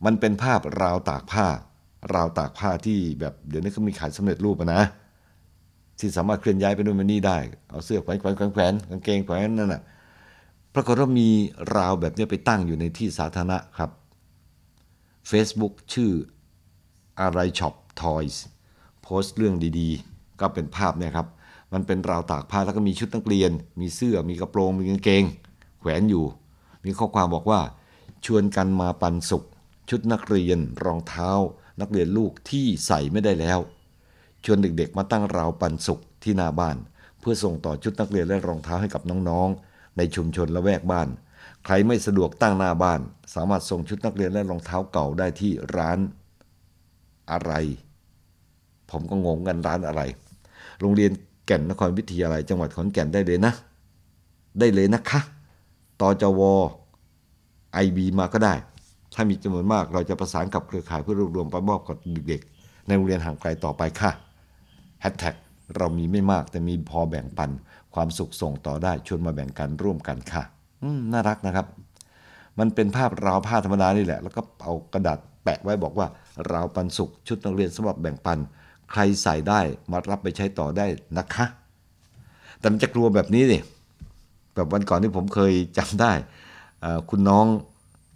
มันเป็นภาพราวตากผ้าราวตากผ้าที่แบบเดี๋ยวนี้ก็มีขายสำเร็จรูปนะ ที่สามารถเคลื่อนย้ายไปน่นไปนี่ได้ เอาเสื้อแขวนแขวนแขวนกางเกงแขวนนั่นน่ะปรากฏว่ามีราวแบบนี้ไปตั้งอยู่ในที่สาธารณะครับ Facebook ชื่ออะไรช็อปทอยส์โพสต์เรื่องดีๆ ก็เป็นภาพเนี่ยครับมันเป็นราวตากผ้าแล้วก็มีชุดนักเรียน มีเสื้อมีกระโปรงมีกางเกง แขวนอยู่ มีข้อความบอกว่า ชวนกันมาปันสุข ชุดนักเรียนรองเท้านักเรียนลูกที่ใส่ไม่ได้แล้ว ชวนเด็กๆมาตั้งราวปันสุขที่หน้าบ้าน เพื่อส่งต่อชุดนักเรียนและรองเท้าให้กับน้องๆในชุมชนละแวกบ้านใครไม่สะดวกตั้งหน้าบ้าน สามารถส่งชุดนักเรียนและรองเท้าเก่าได้ที่ร้านอะไร ผมก็งงกันร้านอะไร โรงเรียนแก่นนครวิทยาลัยจังหวัดขอนแก่นได้เลยนะ ได้เลยนะคะตจวไอบีมาก็ได้ ถ้ามีจำนวนมากเราจะประสานกับเครือข่ายเพื่อรวบรวมไปมอบกับเด็กๆในโรงเรียนห่างไกลต่อไปค่ะแฮชแท็กเรามีไม่มากแต่มีพอแบ่งปันความสุขส่งต่อได้ ชวนมาแบ่งกันร่วมกันค่ะอืมน่ารักนะครับ มันเป็นภาพราวผ้าธรรมดานี่แหละ แล้วก็เอากระดาษแปะไว้บอกว่าราวปันสุขชุดนักเรียนสำหรับแบ่งปัน ใครใส่ได้มารับไปใช้ต่อได้นะคะ แต่มันจะกลัวแบบนี้ดิแบบวันก่อนที่ผมเคยจำได้ คุณน้อง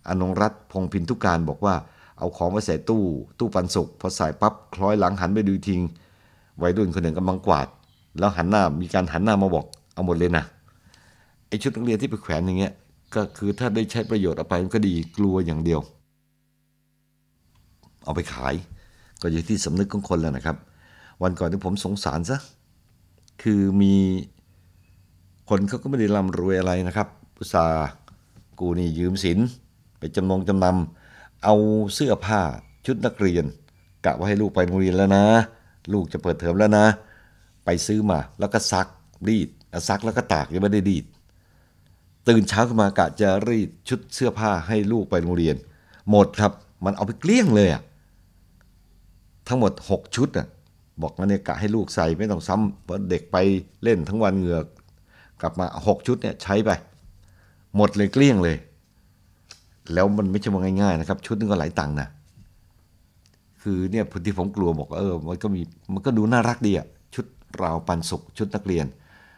อนงรัตพงพินทุกการบอกว่าเอาของมาใส่ตู้ตู้ปันสุกพอใส่ปั๊บ คล้อยหลังหันไปดูทิ้งไว้ดุ่นคนหนึ่งกำลังกวาดแล้วหันหน้ามีการหันหน้ามาบอกเอาหมดเลยนะอ้ชุดนักเรียนที่ไปแขวนอย่างเงี้ย ก็คือถ้าได้ใช้ประโยชน์เอาไปมันก็ดีกลัวอย่างเดียว เอาไปขาย ก็อยู่ที่สำนึกของคนแล้วนะครับ วันก่อนที่ผมสงสารซะ คือมีคนเขาก็ไม่ได้ร่ำรวยอะไรนะครับ อุตสากูนี่ยืมสิน ไปจำนองจำนำเอาเสื้อผ้า ชุดนักเรียน กะว่าให้ลูกไปโรงเรียนแล้วนะ ลูกจะเปิดเทอมแล้วนะ ไปซื้อมาแล้วก็ซักรีด ซักแล้วก็ตากยังไม่ได้ดีดตื่นเช้าขึ้นมากะจะรีดชุดเสื้อผ้าให้ลูกไปโรงเรียน หมดครับมันเอาไปเกลี้ยงเลยอะทั้งหมด 6 ชุดอะบอกว่าเนี่ยกะให้ลูกใส่ไม่ต้องซ้ำเพราะเด็กไปเล่นทั้งวันเหงือก กลับมา 6 ชุดเนี่ยใช้ไป หมดเลยเกลี้ยงเลย แล้วมันไม่ใช่ว่าง่ายๆนะครับ ชุดนึงก็หลายตังค์นะคือเนี่ยพื้นที่ผมกลัวบอกเออมันก็มีมันก็ดูน่ารักดีอะชุดราวปันสุกชุดนักเรียน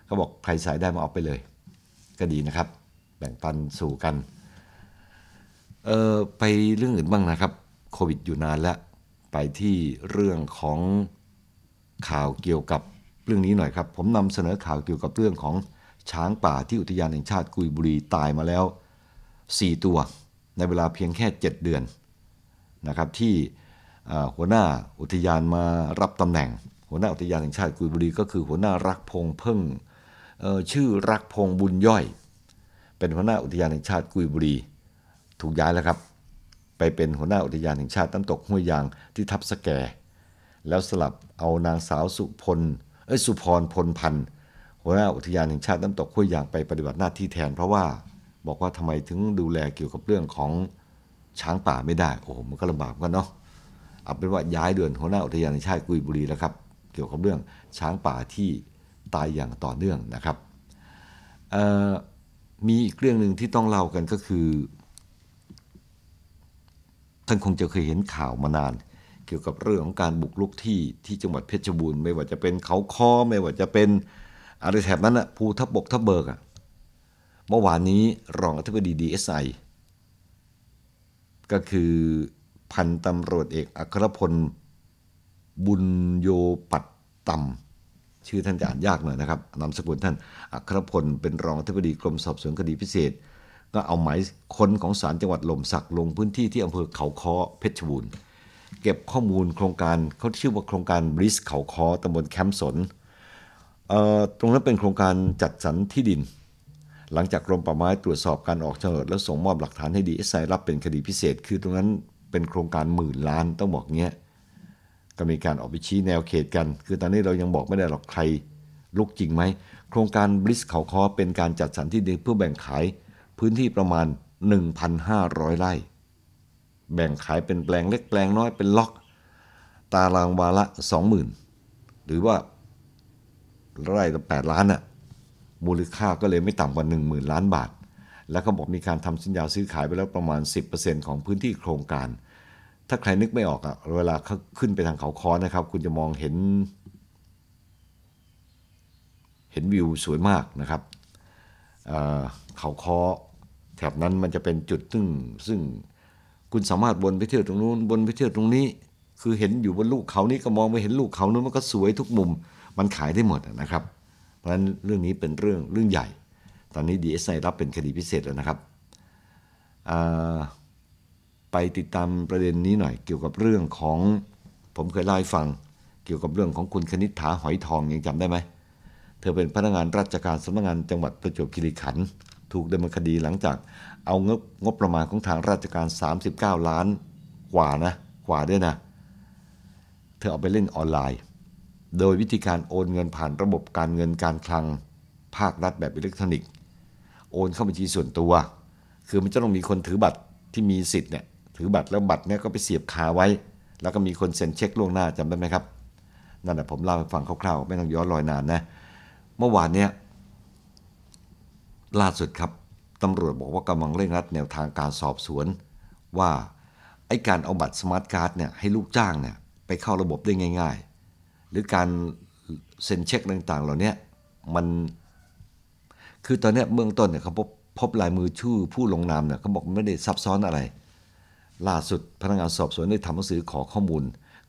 ก็บอกใครใส่ได้มาเอาไปเลยก็ดีนะครับ แบ่งปันสู่กันเออไปเรื่องอื่นบ้างนะครับโควิดอยู่นานแล้วไปที่เรื่องของข่าวเกี่ยวกับเรื่องนี้หน่อยครับ ผมนำเสนอข่าวเกี่ยวกับเรื่องของช้างป่าที่อุทยานแห่งชาติกุยบุรีตายมาแล้ว 4 ตัว ในเวลาเพียงแค่ 7 เดือนนะครับที่หัวหน้าอุทยานมารับตำแหน่ง หัวหน้าอุทยานแห่งชาติกุยบุรีก็คือหัวหน้ารักพงเพิ่งชื่อรักพงบุญย่อย เป็นหัวหน้าอุทยานแห่งชาติกุยบุรี ถูกย้ายแล้วครับ ไปเป็นหัวหน้าอุทยานแห่งชาติน้ำตกห้วยยางที่ทับสแก แล้วสลับเอานางสาวสุพลเอ้ยสุพรพล พันธ์หัวหน้าอุทยานแห่งชาติน้ำตกห้วยยางไปปฏิบัติหน้าที่แทน เพราะว่าบอกว่าทำไมถึงดูแลเกี่ยวกับเรื่องของช้างป่าไม่ได้โอ้โหมันก็ลำบากกันเนาะเอาเป็นว่าย้ายเดือนหัวหน้าอุทยานแห่งชาติกุยบุรีแล้วครับเกี่ยวกับเรื่องช้างป่าที่ตายอย่างต่อเนื่องนะครับ มีอีกเรื่องหนึ่งที่ต้องเล่ากันก็คือท่านคงจะเคยเห็นข่าวมานาน เกี่ยวกับเรื่องของการบุกรุกที่ ที่จังหวัดเพชรบูรณ์ไม่ว่าจะเป็นเขาคอไม่ว่าจะเป็นอะไรแถบนั้นอะภูทับบกทับเบิกอะเมื่อวานนี้รองอธิบดีดีเอสไอก็คือพันตำรวจเอกอัครพลบุญโยปัตตำชื่อท่านจะอ่านยากหน่อยนะครับนามสกุลท่านอัครพลเป็นรองอธิบดีกรมสอบสวนคดีพิเศษ ก็เอาหมายค้นของศาลจังหวัดลมสักลงพื้นที่ที่อำเภอเขาค้อเพชรบูรณ์เก็บข้อมูลโครงการเขาชื่อว่าโครงการบริสเขาค้อตำบลแคมป์สน ตรงนั้นเป็นโครงการจัดสรรที่ดิน หลังจากกรมป่าไม้ตรวจสอบการออกโฉนดแล้วส่งมอบหลักฐานให้ดีเอสไอรับเป็นคดีพิเศษ คือตรงนั้นเป็นโครงการหมื่นล้านต้องบอกเงี้ยก็มีการออกไปชี้แนวเขตกัน คือตอนนี้เรายังบอกไม่ได้หรอกใครลุกจริงไหม โครงการบริสเขาคอเป็นการจัดสรรที่ดินเพื่อแบ่งขายพื้นที่ประมาณ 1,500 ไร่ แบ่งขายเป็นแปลงเล็กแปลงน้อยเป็นล็อก ตารางวาละ 20,000 หรือว่า ไร่ละ8ล้านอะมูลค่าก็เลยไม่ต่ำกว่า10,000 ล้านบาท แล้วเขาบอกมีการทำสัญญาซื้อขายไปแล้วประมาณ 10%ของพื้นที่โครงการถ้าใครนึกไม่ออกอะเวลาขึ้นไปทางเขาคอนะครับ คุณจะมองเห็นเห็นวิวสวยมากนะครับเเขาคอแถบนั้นมันจะเป็นจุดซึ่ง ซึ่งคุณสามารถวนไปเที่ยวตรงนู้นวนไปเที่ยวตรงนี้คือเห็นอยู่บนลูกเขานี้ก็มองไปเห็นลูกเขานู้นมันก็สวยทุกมุมมันขายได้หมดนะครับ เพราะฉะนั้นเรื่องนี้เป็นเรื่องเรื่องใหญ่ ตอนนี้ดีเอสไอรับเป็นคดีพิเศษแล้วนะครับอ่าไปติดตามประเด็นนี้หน่อย เกี่ยวกับเรื่องของผมเคยเล่าให้ฟังเกี่ยวกับเรื่องของคุณคณิษฐาหอยทองยังจำได้ไหมเธอเป็นพนักงานราชการสำนักงานจังหวัดประจวบคีรีขันธ์ถูกดำเนินคดีหลังจาก เอาเงบงบประมาณของทางราชการ 39 ล้านกว่านะกว่าด้วยนะเธอเอาไปเล่นออนไลน์ โดยวิธีการโอนเงินผ่านระบบการเงินการคลังภาครัฐแบบอิเล็กทรอนิกส์ โอนเข้าบัญชีส่วนตัวคือมันจะต้องมีคนถือบัตรที่มีสิทธิ์เนี่ยถือบัตรแล้วบัตรเนี่ยก็ไปเสียบคาไว้ แล้วก็มีคนเซ็นเช็คล่วงหน้าจำได้ไหมครับ นั่นแหละผมเล่าให้ฟังคร่าวๆไม่ต้องย้อนรอยนานนะ เมื่อวานเนี่ยล่าสุดครับตำรวจบอกว่ากำลังเร่งรัดแนวทางการสอบสวนว่าไอ้การเอาบัตรสมาร์ทการ์ดเนี่ยให้ลูกจ้างเนี่ยไปเข้าระบบได้ง่าย ๆ หรือการเซ็นเช็คต่างๆ เหล่านี้มันคือตอนนี้เบื้องต้นเนี่ยเขาพบพบลายมือชื่อผู้ลงนามเนี่ยเขาบอกไม่ได้ซับซ้อนอะไรล่าสุด พนักงานสอบสวนได้ทำหนังสือขอข้อมูล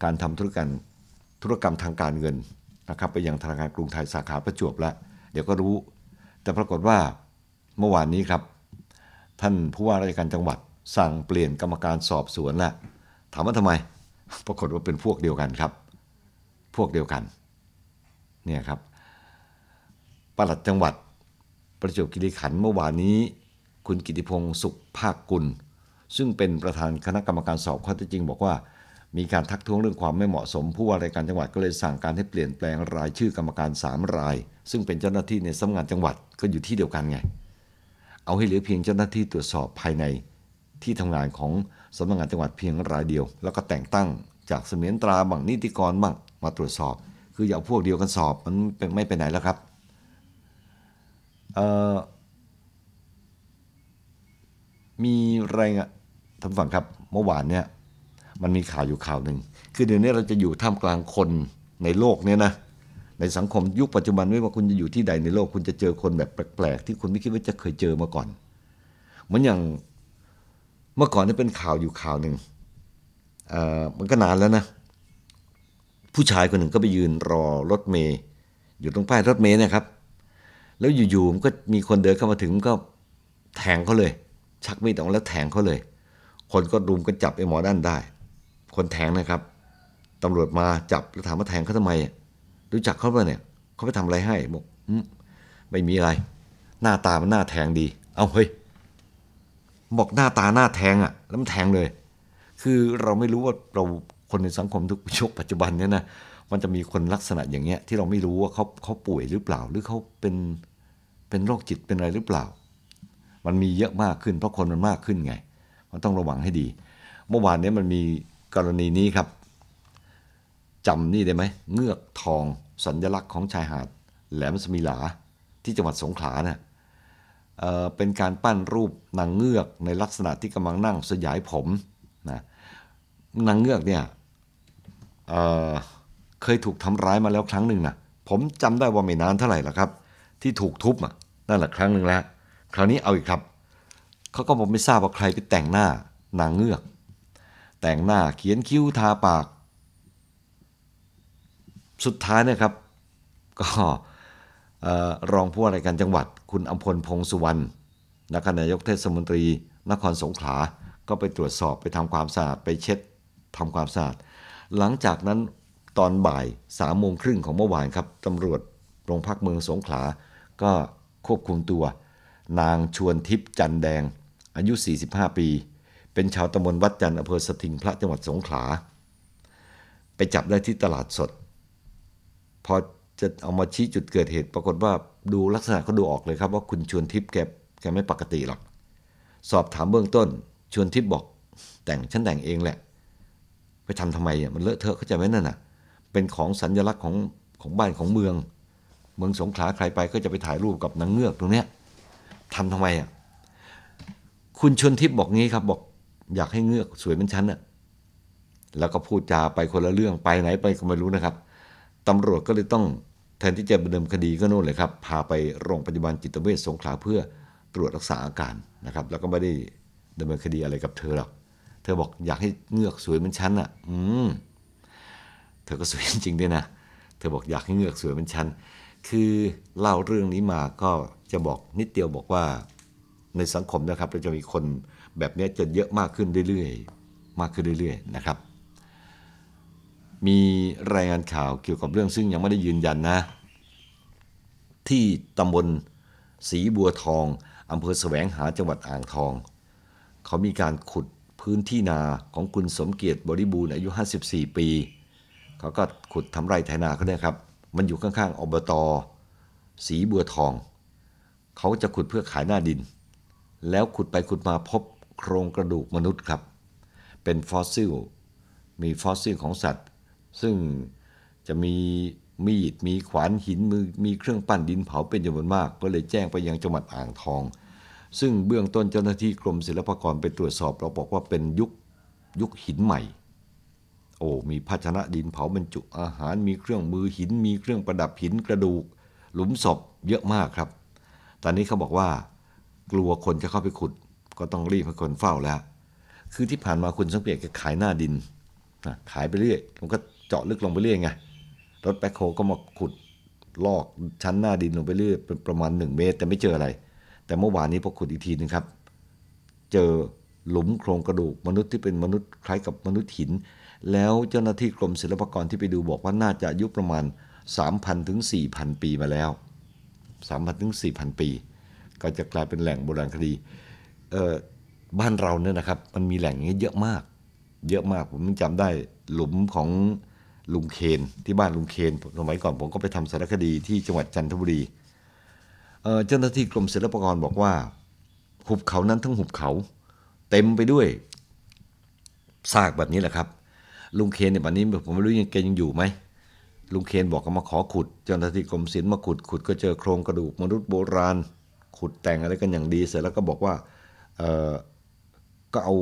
การทำธุรกรรมธุรกรรมทางการเงินนะครับ ไปยังธนาคารกรุงไทยสาขาประจวบแล้วเดี๋ยวก็รู้ แต่ปรากฏว่าเมื่อวานนี้ครับ ท่านผู้ว่าราชการจังหวัด สั่งเปลี่ยนกรรมการสอบสวนละถามว่าทำไมปรากฏว่าเป็นพวกเดียวกันครับ พวกเดียวกันเนี่ยครับปลัดจังหวัดประจวบคีรีขันธ์เมื่อวานนี้ คุณกิติพงศ์สุขภาคกุลซึ่งเป็นประธานคณะกรรมการสอบข้อเท็จจริงบอกว่า มีการทักท้วงเรื่องความไม่เหมาะสม ผู้ว่าราชการจังหวัดก็เลยสั่งการให้เปลี่ยนแปลงรายชื่อกรรมการ 3 รายซึ่งเป็นเจ้าหน้าที่ในสำนักงานจังหวัดก็อยู่ที่เดียวกันไงเอาให้เหลือเพียงเจ้าหน้าที่ตรวจสอบภายในที่ทำงานของสำนักงานจังหวัดเพียงรายเดียว แล้วก็แต่งตั้งจากเสมียนตราบังนิติกรบังมาตรวจสอบ คืออย่าพวกเดียวกันสอบมันไม่ไปไหนแล้วครับเอ่อมีรายงานท่านฟังครับ เมื่อวานเนี่ย มันมีข่าวอยู่ข่าวหนึ่ง คือเดี๋ยวนี้เราจะอยู่ท่ามกลางคนในโลกเนี่ยนะในสังคมยุคปัจจุบันไม่ว่าคุณจะอยู่ที่ใดในโลก คุณจะเจอคนแบบแปลกๆ ที่คุณไม่คิดว่าจะเคยเจอมาก่อน เหมือนอย่างเมื่อก่อนนี่เป็นข่าวอยู่ข่าวหนึ่งมันก็นานแล้วนะ ผู้ชายคนหนึ่งก็ไปยืนรอรถเมย์อยู่ตรงป้ายรถเมย์นะครับ แล้วอยู่ๆมันก็มีคนเดินเข้ามาถึงก็แทงเขาเลยชักมีดออกแล้วแทงเขาเลย คนก็รุมกันจับไอ้หมอนั่นได้ คนแทงนะครับ ตำรวจมาจับแล้วถามว่าแทงเขาทำไม รู้จักเขาป่ะเนี่ย เขาไปทำอะไรให้บอกไม่มีอะไร หน้าตามันหน้าแทงดี เอาเฮ้ยบอกหน้าตาหน้าแทงอะ่ะ แล้วมันแทงเลย คือเราไม่รู้ว่าเราคนในสังคมทุกยุคปัจจุบันเนี่ยนะ มันจะมีคนลักษณะอย่างเงี้ย ที่เราไม่รู้ว่าเขาเขาป่วยหรือเปล่า หรือเขาเป็นเป็นโรคจิตเป็นอะไรหรือเปล่ามันมีเยอะมากขึ้นเพราะคนมันมากขึ้นไง มันต้องระวังให้ดี เมื่อวานนี้มันมีกรณีนี้ครับ จำนี่ได้ไหมเงือกทองสัญญลักษณ์ของชายหาด แหลมสมิลาที่จังหวัดสงขลาเนะี่ยเเป็นการปั้นรูปนางเงือกในลักษณะที่กำลังนั่งสยายผมนะ นางเงือกเนี่ยเเคยถูกทำร้ายมาแล้วครั้งหนึ่งนะผมจำได้ว่าไม่นานเท่าไหร่ละครับที่ถูกทุบอ่ะนั่นแหละครั้งหนึ่งแล้วคราวนี้เอาอีกครับ เขาก็บอกไม่ทราบว่าใครไปแต่งหน้านางเงือก แต่งหน้าเขียนคิ้วทาปาก สุดท้ายนะครับ ก็รองผู้ว่าราชการจังหวัด คุณอัมพลพงสุวรรณนักนายกเทศมนตรีนครสงขลา ก็ไปตรวจสอบไปทำความสะอาด ไปเช็ดทำความสะอาด หลังจากนั้นตอนบ่ายสามโมงครึ่งของเมื่อวานครับตำรวจโรงพักเมืองสงขลา ก็ควบคุมตัวนางชวนทิพย์จันแดง อายุ 45 ปี เป็นชาวตำบลวัดจันทร์อำเภอสถิงพระ จังหวัดสงขลา ไปจับได้ที่ตลาดสด พอจะเอามาชี้จุดเกิดเหตุ ปรากฏว่าดูลักษณะเขาดูออกเลยครับ ว่าคุณชวนทิพย์แกแกไม่ปกติหรอก สอบถามเบื้องต้นชวนทิพย์บอก แต่งฉันแต่งเองแหละ ไปทำทำไมอ่ะ มันเลอะเทอะเข้าใจไหมนั่นน่ะเป็นของสัญลักษณ์ของของบ้านของเมือง เมืองสงขลาใครไปก็จะไปถ่ายรูปกับนางเงือกตรงเนี้ยทำทำไมอ่ะ คุณชนทิพย์บอกงี้ครับ บอกอยากให้เงือกสวยเหมือนฉันอ่ะ แล้วก็พูดจาไปคนละเรื่องไปไหนไปก็ไม่รู้นะครับตำรวจก็เลยต้องแทนที่จะดำเนินคดีก็นู่นเลยครับพาไปโรงพยาบาลจิตเวชสงขลาเพื่อตรวจรักษาอาการนะครับ แล้วก็ไม่ได้ดำเนินคดีอะไรกับ เธอหรอก เธอบอกอยากให้เงือกสวยเหมือนฉันอ่ะ อืม เธอก็สวยจริงด้วยนะ เธอบอกอยากให้เงือกสวยเหมือนฉันคือเล่าเรื่องนี้มาก็จะบอกนิดเดียวบอกว่าในสังคมนะครับเราจะมีคนแบบนี้จะเยอะมากขึ้นเรื่อยๆ มากขึ้นเรื่อย ๆนะครับ มีรายงานข่าวเกี่ยวกับเรื่องซึ่งยังไม่ได้ยืนยันนะ ที่ตำบลศรีบัวทองอำเภอแสวงหาจังหวัดอ่างทอง เขามีการขุดพื้นที่นาของคุณสมเกียรติบริบูรณ์อายุ 54 ปี เขาก็ขุดทำไรไถนาเขาเนี่ยครับมันอยู่ข้าง ๆอบตอ สีบัวทอง เขาจะขุดเพื่อขายหน้าดิน แล้วขุดไปขุดมาพบโครงกระดูกมนุษย์ครับ เป็นฟอสซิลมีฟอสซิลของสัตว์ ซึ่งจะมีมีดมีขวานหินมือมีเครื่องปั้นดินเผาเป็นจำนวนมาก ก็เลยแจ้งไปยังจังหวัดอ่างทอง ซึ่งเบื้องต้นเจ้าหน้าที่กรมศิลปากรไปตรวจสอบเราบอกว่าเป็นยุคยุคหินใหม่โอ้มีภาชนะดินเผาบรรจุ อาหาร มีเครื่องมือหิน มีเครื่องประดับหินกระดูก หลุมศพเยอะมากครับ ตอนนี้เขาบอกว่า กลัวคนจะเข้าไปขุด ก็ต้องรีบให้คนเฝ้าแล้ว คือที่ผ่านมาคุณสังเกตก็ขายหน้าดิน ขายไปเรื่อย มันก็เจาะลึกลงไปเรื่อยไง รถแบคโฮก็มาขุดลอกชั้นหน้าดินลงไปเรื่อยเป็นประมาณ 1 เมตร แต่ไม่เจออะไร แต่เมื่อวานนี้พอขุดอีกทีนึงครับ เจอหลุมโครงกระดูกมนุษย์ที่เป็นมนุษย์คล้ายกับมนุษย์หินแล้วเจ้าหน้าที่กรมศิลปากรที่ไปดูบอกว่าน่าจะอายุประมาณ 3,000 ถึง 4,000 ปีมาแล้ว 3,000 ถึง 4,000 ปี ก็จะกลายเป็นแหล่งโบราณคดีบ้านเราเนี่ยนะครับ มันมีแหล่งอย่างนี้เยอะมาก เยอะมากผมจำได้หลุมของลุงเคนที่บ้านลุงเคนสมัยก่อนผมก็ไปทำสารคดีที่จังหวัดจันทบุรีเจ้าหน้าที่กรมศิลปากรบอกว่า หุบเขานั้นทั้งหุบเขา เต็มไปด้วยซากแบบนี้แหละครับลุงเคนเนี่ยปันนี้ผมไม่รู้ยังคกยังอยู่ไหมลุงเคนบอกก็มาขอขุดเจ้าหน้าที่กรมศิลป์มาขุด ขุดก็เจอโครงกระดูกมนุษย์โบราณ ขุดแต่งอะไรกันอย่างดี เสร็จแล้วก็บอกว่าเออก็เอา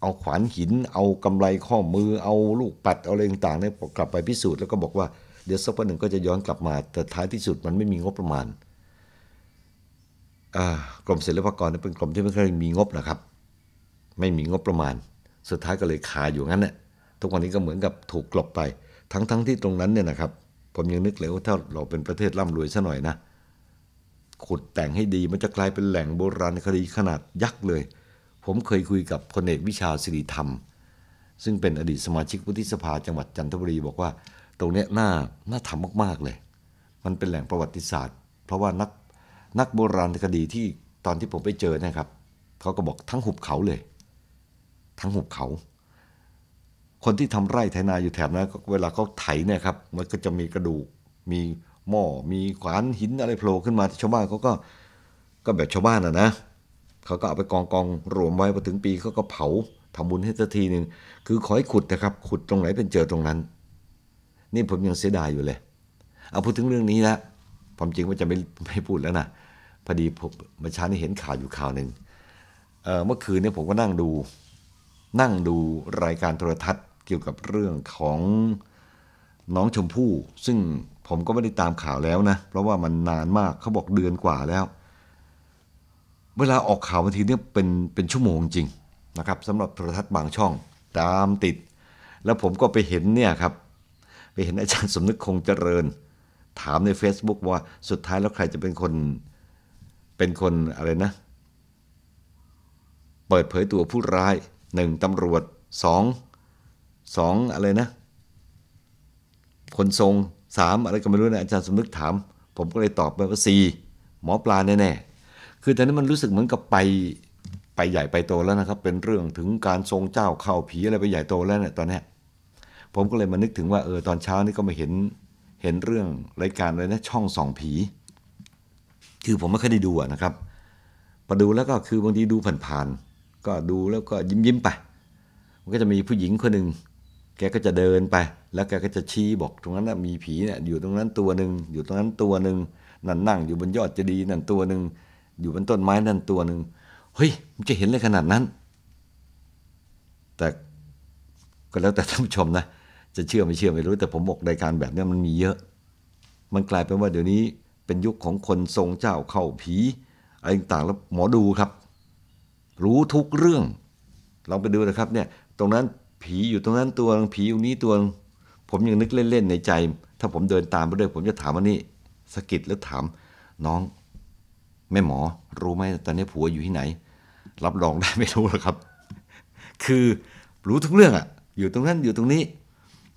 เอาขวานหิน เอากำไรข้อมือ เอาลูกปัด เอาอะไรต่างๆเนี่ยกลับไปพิสูจน์แล้วก็บอกว่าเดี๋ยวสักวันหนึ่งก็จะย้อนกลับมาแต่ท้ายที่สุดมันไม่มีงบประมาณกรมศิลปากรเป็นกรมที่ไม่เคยมีงบนะครับ ไม่มีงบประมาณสุดท้ายก็เลยคาอยู่งั้นแหละทุกวันนี้ก็เหมือนกับถูกกลบไป ทั้งๆทที่ตรงนั้นเนี่ยนะครับ ผมยังนึกเลยว่าถ้าเราเป็นประเทศร่ำรวยซะหน่อยนะ ขุดแต่งให้ดีมันจะกลายเป็นแหล่งโบราณคดีขนาดยักษ์เลย ผมเคยคุยกับพลเอกวิชาสิริธรรม ซึ่งเป็นอดีตสมาชิกวุฒิสภาจังหวัดจันทบุรีบอกว่า ตรงนี้น่า น่าทำมากๆเลย มันเป็นแหล่งประวัติศาสตร์ เพราะว่านักนักโบราณคดีที่ตอนที่ผมไปเจอนะครับเขาก็บอกทั้งหุบเขาเลย ทั้งหุบเขาคนที่ทำไร่ไถนาอยู่แถบนั้น เวลาเขาไถเนี่ยครับ มันก็จะมีกระดูก มีหม้อ มีขวานหินอะไรโผล่ขึ้นมา ชาวบ้านเขาก็ก็แบบชาวบ้านอะนะ เขาก็เอาไปกองกองรวมไว้ พอถึงปีเขาก็เผาทำบุญให้สักทีหนึ่ง คือ ขอให้ขุดนะครับ ขุดตรงไหนเป็นเจอตรงนั้น นี่ผมยังเสียดายอยู่เลย เอาพูดถึงเรื่องนี้ละความจริงว่าจะไม่ไม่พูดแล้วนะ พอดีผมเมื่อเช้านี้เห็นข่าวอยู่ข่าวหนึ่งเมื่อคืนนี้ผมก็นั่งดูนั่งดูรายการโทรทัศน์เกี่ยวกับเรื่องของน้องชมพู่ ซึ่งผมก็ไม่ได้ตามข่าวแล้วนะ เพราะว่ามันนานมากเขาบอกเดือนกว่าแล้ว เวลาออกข่าวบางทีเนี่ยเป็นเป็นชั่วโมงจริงนะครับสำหรับโทรทัศน์บางช่อง ตามติด แล้วผมก็ไปเห็นเนี่ยครับ ไปเห็นอาจารย์สมนึกคงเจริญ ถามใน Facebook ว่าสุดท้ายแล้วใครจะเป็นคนเป็นคนอะไรนะเปิดเผยตัวผู้ร้าย 1. ตำรวจ 2. 2 อะไรนะคนทรง 3. อะไรก็ไม่รู้นะอาจารย์สมนึกถาม ผมก็เลยตอบไปว่า 4. หมอปลาแน่ๆคือตอนนั้นมันรู้สึกเหมือนกับไปไปใหญ่ไปโตแล้วนะครับเป็นเรื่องถึงการทรงเจ้าเข้าผีอะไรไปใหญ่โตแล้วเนี่ยตอนนี้ผมก็เลยมานึกถึงว่าเออตอนเช้านี่ก็มาเห็นเห็นเรื่องรายการเลยนะช่องส่องผี คือผมไม่เคยได้ดูนะครับพอดูแล้วก็คือบางทีดูผ่านๆก็ดูแล้วก็ยิ้มยิ้มไป มันก็จะมีผู้หญิงคนหนึ่ง แกก็จะเดินไป แล้วแกก็จะชี้บอก ตรงนั้นนะมีผีเนี่ยอยู่ตรงนั้นตัวหนึ่งอยู่ตรงนั้นตัวหนึ่งนั่นนั่งอยู่บนยอดเจดีย์นั่นตัวหนึ่งอยู่บนต้นไม้นั่นตัวหนึ่งเฮ้ย มันจะเห็นเลยขนาดนั้น แต่ก็แล้วแต่ท่านผู้ชมนะ จะเชื่อไม่เชื่อไม่รู้ แต่ผมบอกรายการแบบนี้มันมีเยอะ มันกลายเป็นว่าเดี๋ยวนี้เป็นยุคของคนทรงเจ้าเข้าผีอะไรต่างแล้วหมอดูครับรู้ทุกเรื่องลองไปดูนะครับเนี่ยตรงนั้นผีอยู่ตรงนั้นตัวผีอยู่นี้ตัว ผมยังนึกเล่นๆในใจ ถ้าผมเดินตามไปด้วย ผมจะถามว่านี่สกิดแล้วถามน้องแม่หมอ รู้ไหมตอนนี้ผัวอยู่ที่ไหน รับรองได้ไม่รู้หรอกครับ คือรู้ทุกเรื่องอะอยู่ตรงนั้นอยู่ตรงนี้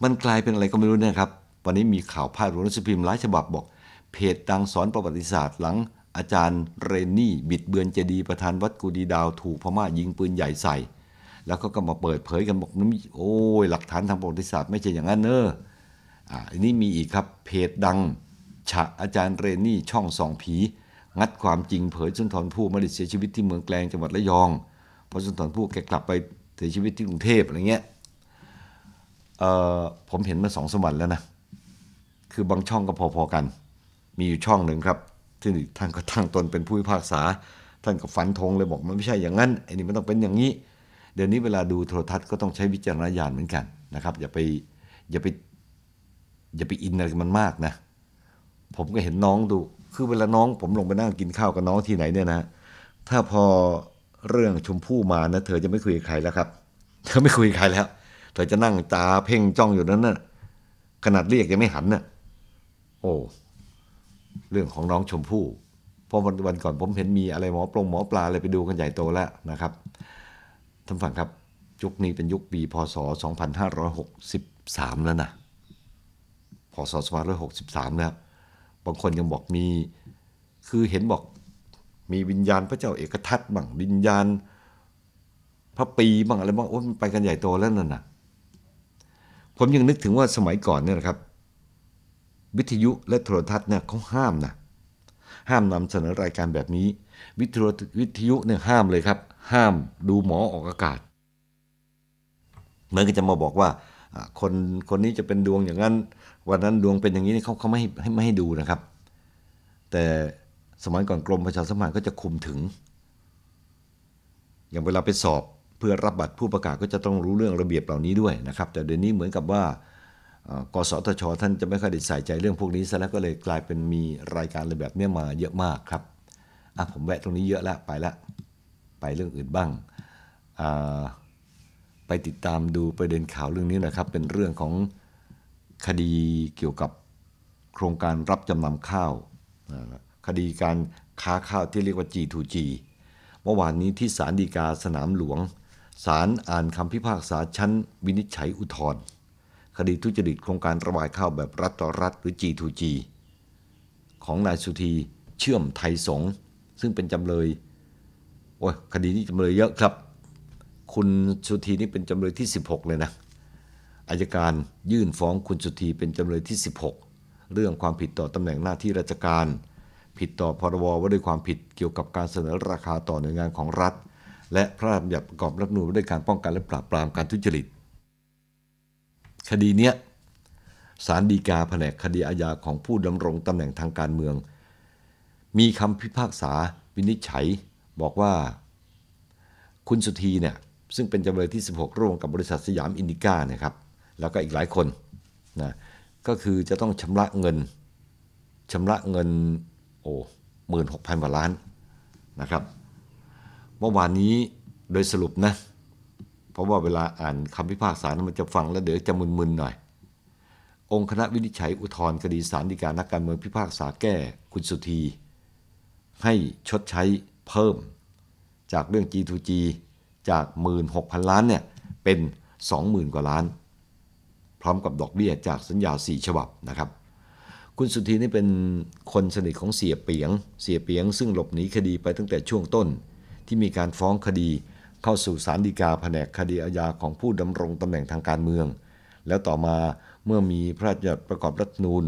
มันกลายเป็นอะไรก็ไม่รู้นะครับ วันนี้มีข่าวพาดหัวหนังสือพิมพ์หลายฉบับบอก เพจดังสอนประวัติศาสตร์หลังอาจารย์เรนนี่บิดเบือนเจดีประธานวัดกูดีดาวถูกพม่ายิงปืนใหญ่ใส่ แล้วก็ก็มาเปิดเผยกันบอกนี่โอ้ย หลักฐานทางประวัติศาสตร์ไม่ใช่อย่างนั้นเนออ่าอันนี้มีอีกครับเพจดัง ฉะอาจารย์เรนนี่ช่องสองผี งัดความจริงเผยสุนทรภู่มาดิเสียชีวิตที่เมืองแกลงจังหวัดระยองพอสุนทรภู่แกกลับไปเสียชีวิตที่กรุงเทพอะไรเงี้ยผมเห็นมาสองสมวันแล้วนะคือบางช่องก็พอๆกัน มีอยู่ช่องหนึ่งครับที่ท่านก็ตั้งตนเป็นผู้พิพากษา ท่านก็ฟันธงเลยบอกมันไม่ใช่อย่างนั้นไอ้นี่มันต้องเป็นอย่างนี้ เดี๋ยวนี้เวลาดูโทรทัศน์ก็ต้องใช้วิจารณญาณเหมือนกันนะครับ อย่าไป อย่าไปอย่าไปอินอะไรมันมากนะ ผมก็เห็นน้องดู คือเวลาน้องผมลงไปนั่งกินข้าวกับน้องที่ไหนเนี่ยนะถ้าพอเรื่องชมพู่มานะเธอจะไม่คุยกับใครแล้วครับ เธอไม่คุยกับใครแล้วเธอจะนั่งตาเพ่งจ้องอยู่นั้นนะ่ะขนาดเรียกยังไม่หันนะ่ะโอ้เรื่องของน้องชมพู่พอวันวันก่อนผมเห็นมีอะไรหมอปลงหมอปลาอะไรไปดูกันใหญ่โตแล้วนะครับท่านฟังครับยุคนี้เป็นยุคปีพศ2563 แล้วนะพศ2563แล้วบางคนยังบอกมีคือเห็นบอกมีวิญญาณพระเจ้าเอกทัตบ้างวิญญาณ พระปีบ้างอะไรบ้างโอ้มันไปกันใหญ่โตแล้วนั่นนะผมยังนึกถึงว่าสมัยก่อนเนี่ยนะครับวิทยุ และโทรทัศน์เนี่ยเขาห้ามนะห้ามนำเสนอรายการแบบนี้วิทยุวิทยุเนี่ยห้ามเลยครับ ห้ามดูหมอออกอากาศ เหมือนกันจะมาบอกว่าคนคนนี้จะเป็นดวงอย่างนั้นวันนั้นดวงเป็นอย่างนี้เขาเขาไม่ให้ไม่ให้ดูนะครับ แต่สมัยก่อนกรมประชาสัมพันธ์ก็จะคุมถึง อย่างเวลาไปสอบเพื่อรับบัตรผู้ประกาศก็จะต้องรู้เรื่องระเบียบเหล่านี้ด้วยนะครับ แต่เดี๋ยวนี้เหมือนกับว่ากสทช ท่านจะไม่ค่อยใส่ใจเรื่องพวกนี้ซะแล้วก็เลยกลายเป็นมีรายการอะไรแบบนี้มาเยอะมากครับผมแวะตรงนี้เยอะละไปละไปเรื่องอื่นบ้างไปติดตามดูประเด็นข่าวเรื่องนี้นะครับ เป็นเรื่องของคดีเกี่ยวกับโครงการรับจำนำข้าวคดีการค้าข้าวที่เรียกว่า G2G เมื่อวานนี้ที่ศาลฎีกาสนามหลวงศาลอ่านคำพิพากษาชั้นวินิจฉัยอุทธรณ์คดีทุจริตโครงการระบายข้าวแบบรัฐต่อรัฐหรือ G2G ของนายสุธีเชื่อมไทยสงซึ่งเป็นจำเลยโอ้ยคดีนี้จำเลยเยอะครับ คุณสุธีนี่เป็นจำเลยที่ 16 เลยนะอายการยื่นฟ้องคุณสุธีเป็นจำเลยที่ 16 เรื่องความผิดต่อตำแหน่งหน้าที่ราชการ ผิดต่อพรบว่าด้วยความผิดเกี่ยวกับการเสนอราคาต่อหน่วยงานของรัฐ และพระราชบัญญัติประกอบรัฐนูนว่าด้วยการป้องกันและปราบปรามการทุจริตคดีเนี้ยสารดีกาแผนกคดีอาญาของผู้ดำรงตำแหน่งทางการเมือง มีคำพิพากษาวินิจฉัยบอกว่าคุณสุธีเนี่ยซึ่งเป็นจำเลยที่ 16 ร่วมกับบริษัทสยามอินดิก้านะครับ แล้วก็อีกหลายคนนะก็คือจะต้องชำระเงินชำระเงินโอ้หมื่นหกพันกว่าล้านนะครับเมื่อวานนี้โดยสรุปนะราะว่าเวลาอ่านคำพิพากษานมันจะฟังแล้วเดี๋ยวจะมึนๆหน่อย องค์คณะวินิจฉัยอุทธรณ์คดีสารดีการนักการเมืองพิพากษาแก้คุณสุธีให้ชดใช้เพิ่มจากเรื่อง G2G จาก 16,000 ล้านเนี่ยเป็น 20,000 กว่าล้าน พร้อมกับดอกเบี้ยจากสัญญา 4 ฉบับนะครับ คุณสุธีนี่เป็นคนสนิทของเสียเปียง เสียเปียงซึ่งหลบหนีคดีไปตั้งแต่ช่วงต้นที่มีการฟ้องคดีเข้าสู่ศาลฎีกา แผนกคดีอาญาของผู้ดำรงตำแหน่งทางการเมือง แล้วต่อมาเมื่อมีพระราชบัญญัติประกอบรัฐนูล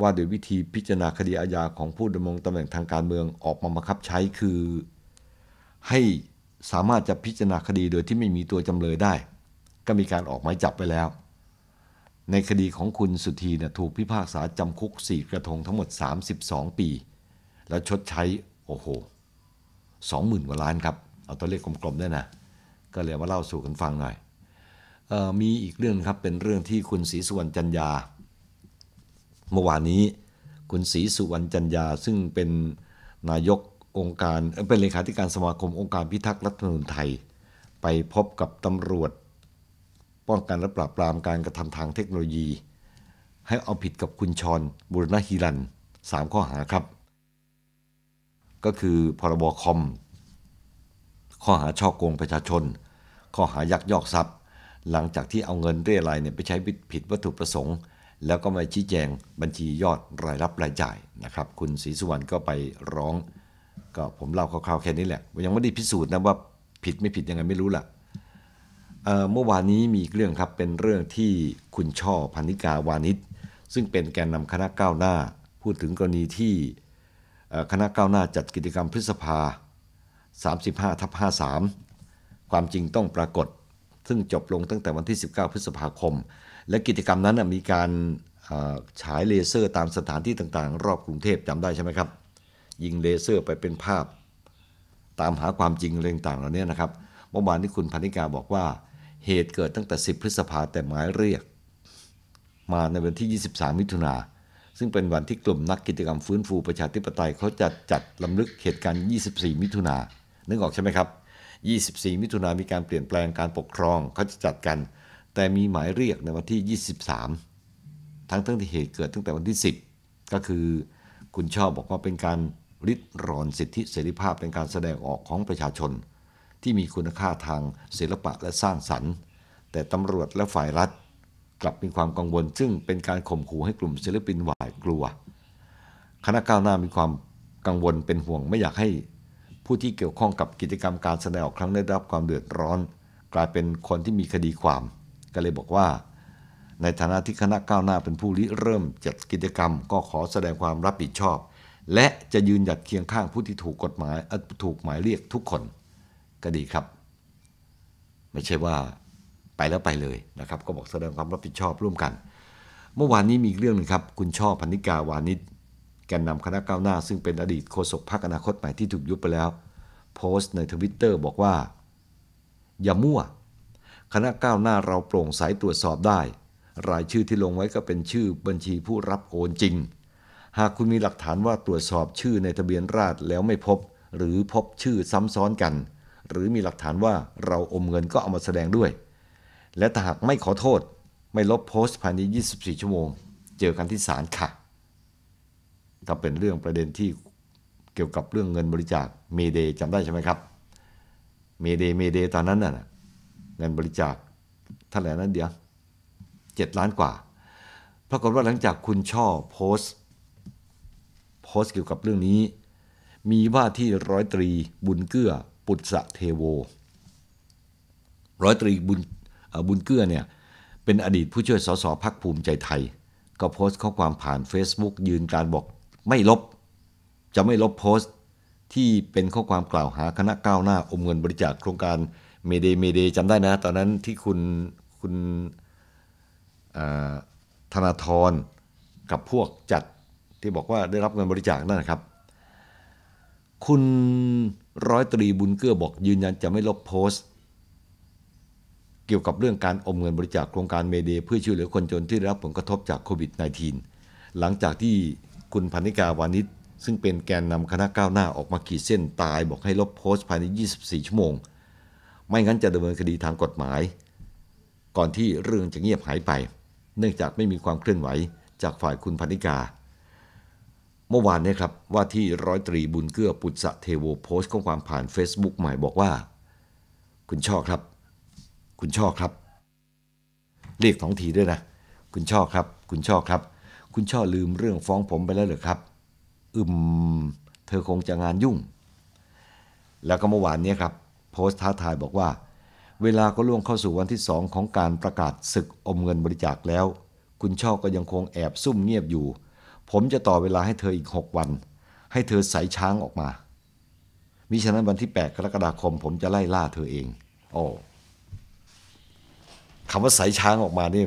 ว่าโดยวิธีพิจารณาคดีอาญาของผู้ดำรงตำแหน่งทางการเมืองออกมาบังคับใช้คือ ให้สามารถจะพิจารณาคดีโดยที่ไม่มีตัวจำเลยได้ ก็มีการออกหมายจับไปแล้ว ในคดีของคุณสุธีเนี่ยถูกพิพากษาจำคุก 4 กระทงทั้งหมด 32 ปี แล้วชดใช้โอ้โห20,000กว่าล้านครับเอาตัวเลขกลมๆด้วยนะก็เลยมาเล่าสู่กันฟังหน่อยออมีอีกเรื่องครับเป็นเรื่องที่คุณศรีสุวรรณจันยาเมื่อวานนี้คุณศรีสุวรรณจันยาซึ่งเป็นนายกองค์การ เป็นเลขาธิการสมาคมองค์การพิทักษ์รัฐธรรมนูญไทย ไปพบกับตำรวจ ป้องกันและปราบปรามการกระทำทางเทคโนโลยี ให้เอาผิดกับคุณชอนบุรณฮิรัน3ข้อหาครับ ก็คือพรบอคอมข้อหาช่อโกง ประชาชน ข้อหายักยอกทรัพย์ หลังจากที่เอาเงินเร่รายเนี่ยไปใช้ผิดวัตถุประสงค์ แล้วก็มาชี้แจงบัญชียอดรายรับรายจ่ายนะครับคุณศรีสุวรรณก็ไปร้อง ก็ผมเล่าคร่าวๆแค่นี้แหละ ยังไม่ได้พิสูจน์นะว่าผิดไม่ผิดยังไงไม่รู้ล่ะเมื่อวานนี้มีเรื่องครับเป็นเรื่องที่คุณช่อพันิกาวานิชซึ่งเป็นแกนนำคณะก้าวหน้า พูดถึงกรณีที่คณะก้าวหน้าจัดกิจกรรมพฤษภา35ทับ53 ความจริงต้องปรากฏซึ่งจบลงตั้งแต่วันที่ 19 พฤษภาคม และกิจกรรมนั้นมีการฉายเลเซอร์ตามสถานที่ต่าง ๆ รอบกรุงเทพจำได้ใช่ไหมครับ ยิงเลเซอร์ไปเป็นภาพตามหาความจริงเรื่องต่างเหล่านี้นะครับ เมื่อวานที่คุณพันิกาบอกว่าเหตุเกิดตั้งแต่ 10 พฤษภาแต่หมายเรียกมาในวันที่ 23 มิถุนาซึ่งเป็นวันที่กลุ่มนักกิจกรรมฟื้นฟูประชาธิปไตยเขาจะจัดลำลึกเหตุการณ์ 24 มิถุนานึกออกใช่ไหมครับ 24 มิถุนายนมีการเปลี่ยนแปลงการปกครอง เขาจะจัดกัน แต่มีหมายเรียกในวันที่ 23 ทั้งทั้งที่เหตุเกิดตั้งแต่วันที่ 10 ก็คือคุณชอบบอกว่าเป็นการริดรอนสิทธิเสรีภาพเป็นการแสดงออกของประชาชน ที่มีคุณค่าทางศิลปะและสร้างสรรค์ แต่ตำรวจและฝ่ายรัฐ กลับมีความกังวล ซึ่งเป็นการข่มขู่ให้กลุ่มศิลปินหวาดกลัว คณะก้าวหน้ามีความกังวลเป็นห่วงไม่อยากให้ผู้ที่เกี่ยวข้องกับกิจกรรมการแสดงออกครั้งได้รับความเดือดร้อน กลายเป็นคนที่มีคดีความ ก็เลยบอกว่า ในฐานะที่คณะก้าวหน้าเป็นผู้ริเริ่ม จัดกิจกรรมก็ขอแสดงความรับผิดชอบ และจะยืนหยัดเคียงข้างผู้ที่ถูกกฎหมายถูกหมายเรียกทุกคนก็ดีครับ ไม่ใช่ว่าไปแล้วไปเลยนะครับ ก็บอกแสดงความรับผิดชอบร่วมกัน เมื่อวานนี้มีเรื่องนึงครับคุณชอบพนิกาวานิชแกนนำคณะก้าวหน้าซึ่งเป็นอดีตโฆษกพรรคอนาคตใหม่ที่ถูกยุบไปแล้ว โพสต์ในทวิตเตอร์บอกว่าอย่ามั่ว คณะก้าวหน้าเราโปร่งใสตรวจสอบได้ รายชื่อที่ลงไว้ก็เป็นชื่อบัญชีผู้รับโอนจริง หากคุณมีหลักฐานว่าตรวจสอบชื่อในทะเบียนราษฎรแล้วไม่พบ หรือพบชื่อซ้ำซ้อนกัน หรือมีหลักฐานว่าเราอมเงินก็เอามาแสดงด้วย และถ้าหากไม่ขอโทษ ไม่ลบโพสต์ภายใน 24 ชั่วโมง เจอกันที่ศาลค่ะก็เป็นเรื่องประเด็นที่เกี่ยวกับเรื่องเงินบริจาค เมเดจำได้ใช่ไหมครับ เมเดเมเดตอนนั้นน่ะเงินบริจาคแท่าไหร่นั้นเดียวเจ็ดล้านกว่าปรากฏว่าหลังจากคุณช่อโพส์โพส์เกี่ยวกับเรื่องนี้ มีว่าที่ร้อยตรี บุญเกื้อ ปุตสะเทโวร้อยตรีบุญบุญเกื้อเนี่ยเป็นอดีตผู้ช่วยสสพักภูมิใจไทย ก็โพสต์ข้อความผ่าน Facebook ยืนการบอกไม่ลบ จะไม่ลบโพสต์ที่เป็นข้อความกล่าวหาคณะก้าวหน้าอมเงินบริจาคโครงการเมเดเมเดจำได้นะตอนนั้นที่คุณคุณธนาธรกับพวกจัดที่บอกว่าได้รับเงินบริจาคนั่นนะครับ คุณร้อยตรีบุญเกื้อบอกยืนยันจะไม่ลบโพสต์ เกี่ยวกับเรื่องการอมเงินบริจาคโครงการเมเด เพื่อช่วยเหลือคนจนที่ได้รับผลกระทบจากโควิด -19 หลังจากที่คุณพันนิกาวานิชซึ่งเป็นแกนนำคณะก้าวหน้าออกมาขีดเส้นตายบอกให้ลบโพสต์ภายใน 24 ชั่วโมง ไม่งั้นจะดำเนินคดีทางกฎหมายก่อนที่เรื่องจะเงียบหายไป เนื่องจากไม่มีความเคลื่อนไหวจากฝ่ายคุณพันิกาเมื่อวานนี้ครับว่าที่ร้อยตรีบุญเกื้อปุตสะเทโวโพสต์ข้อความผ่าน Facebook ใหม่บอกว่า คุณช่อครับ คุณช่อครับเรียกท้องทีด้วยนะคุณช่อครับ คุณช่อครับคุณช่อลืมเรื่องฟ้องผมไปแล้วเหรอครับ อืมเธอคงจะงานยุ่ง แล้วก็เมื่อวานนี้ครับ โพสต์ท้าทายบอกว่า เวลาก็ล่วงเข้าสู่วันที่สองของการประกาศศึกอมเงินบริจาคแล้ว คุณช่อก็ยังคงแอบซุ่มเงียบอยู่ ผมจะต่อเวลาให้เธออีก 6 วัน ให้เธอใส่ช้างออกมามิฉะนั้นวันที่ 8 กรกฎาคม ผมจะไล่ล่าเธอเองโอ้คำว่าใส่ช้างออกมานี่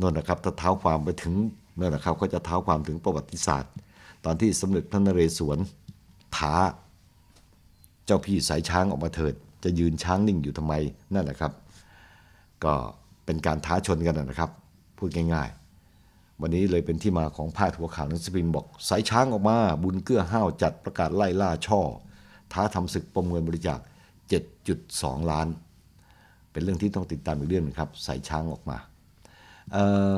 นนนะครับถ้าเท้าความไปถึงนั่นแหละครับก็จะเท้าความถึงประวัติศาสตร์ ตอนที่สมเด็จพระนเรศวรท้าเจ้าพี่สายช้างออกมาเถิด จะยืนช้างนิ่งอยู่ทำไมนั่นแหละครับ ก็เป็นการท้าชนกันนะครับ พูดง่ายๆ วันนี้เลยเป็นที่มาของพาดหัวข่าวนักสืินบอก สายช้างออกมา บุญเกื้อห้าวจัดประกาศไล่ล่าช่อ ท้าทำศึกประเมินบริจาค 7.2 ล้าน เป็นเรื่องที่ต้องติดตามอีกเรื่องนึงครับสายช้างออกมาเอ่อ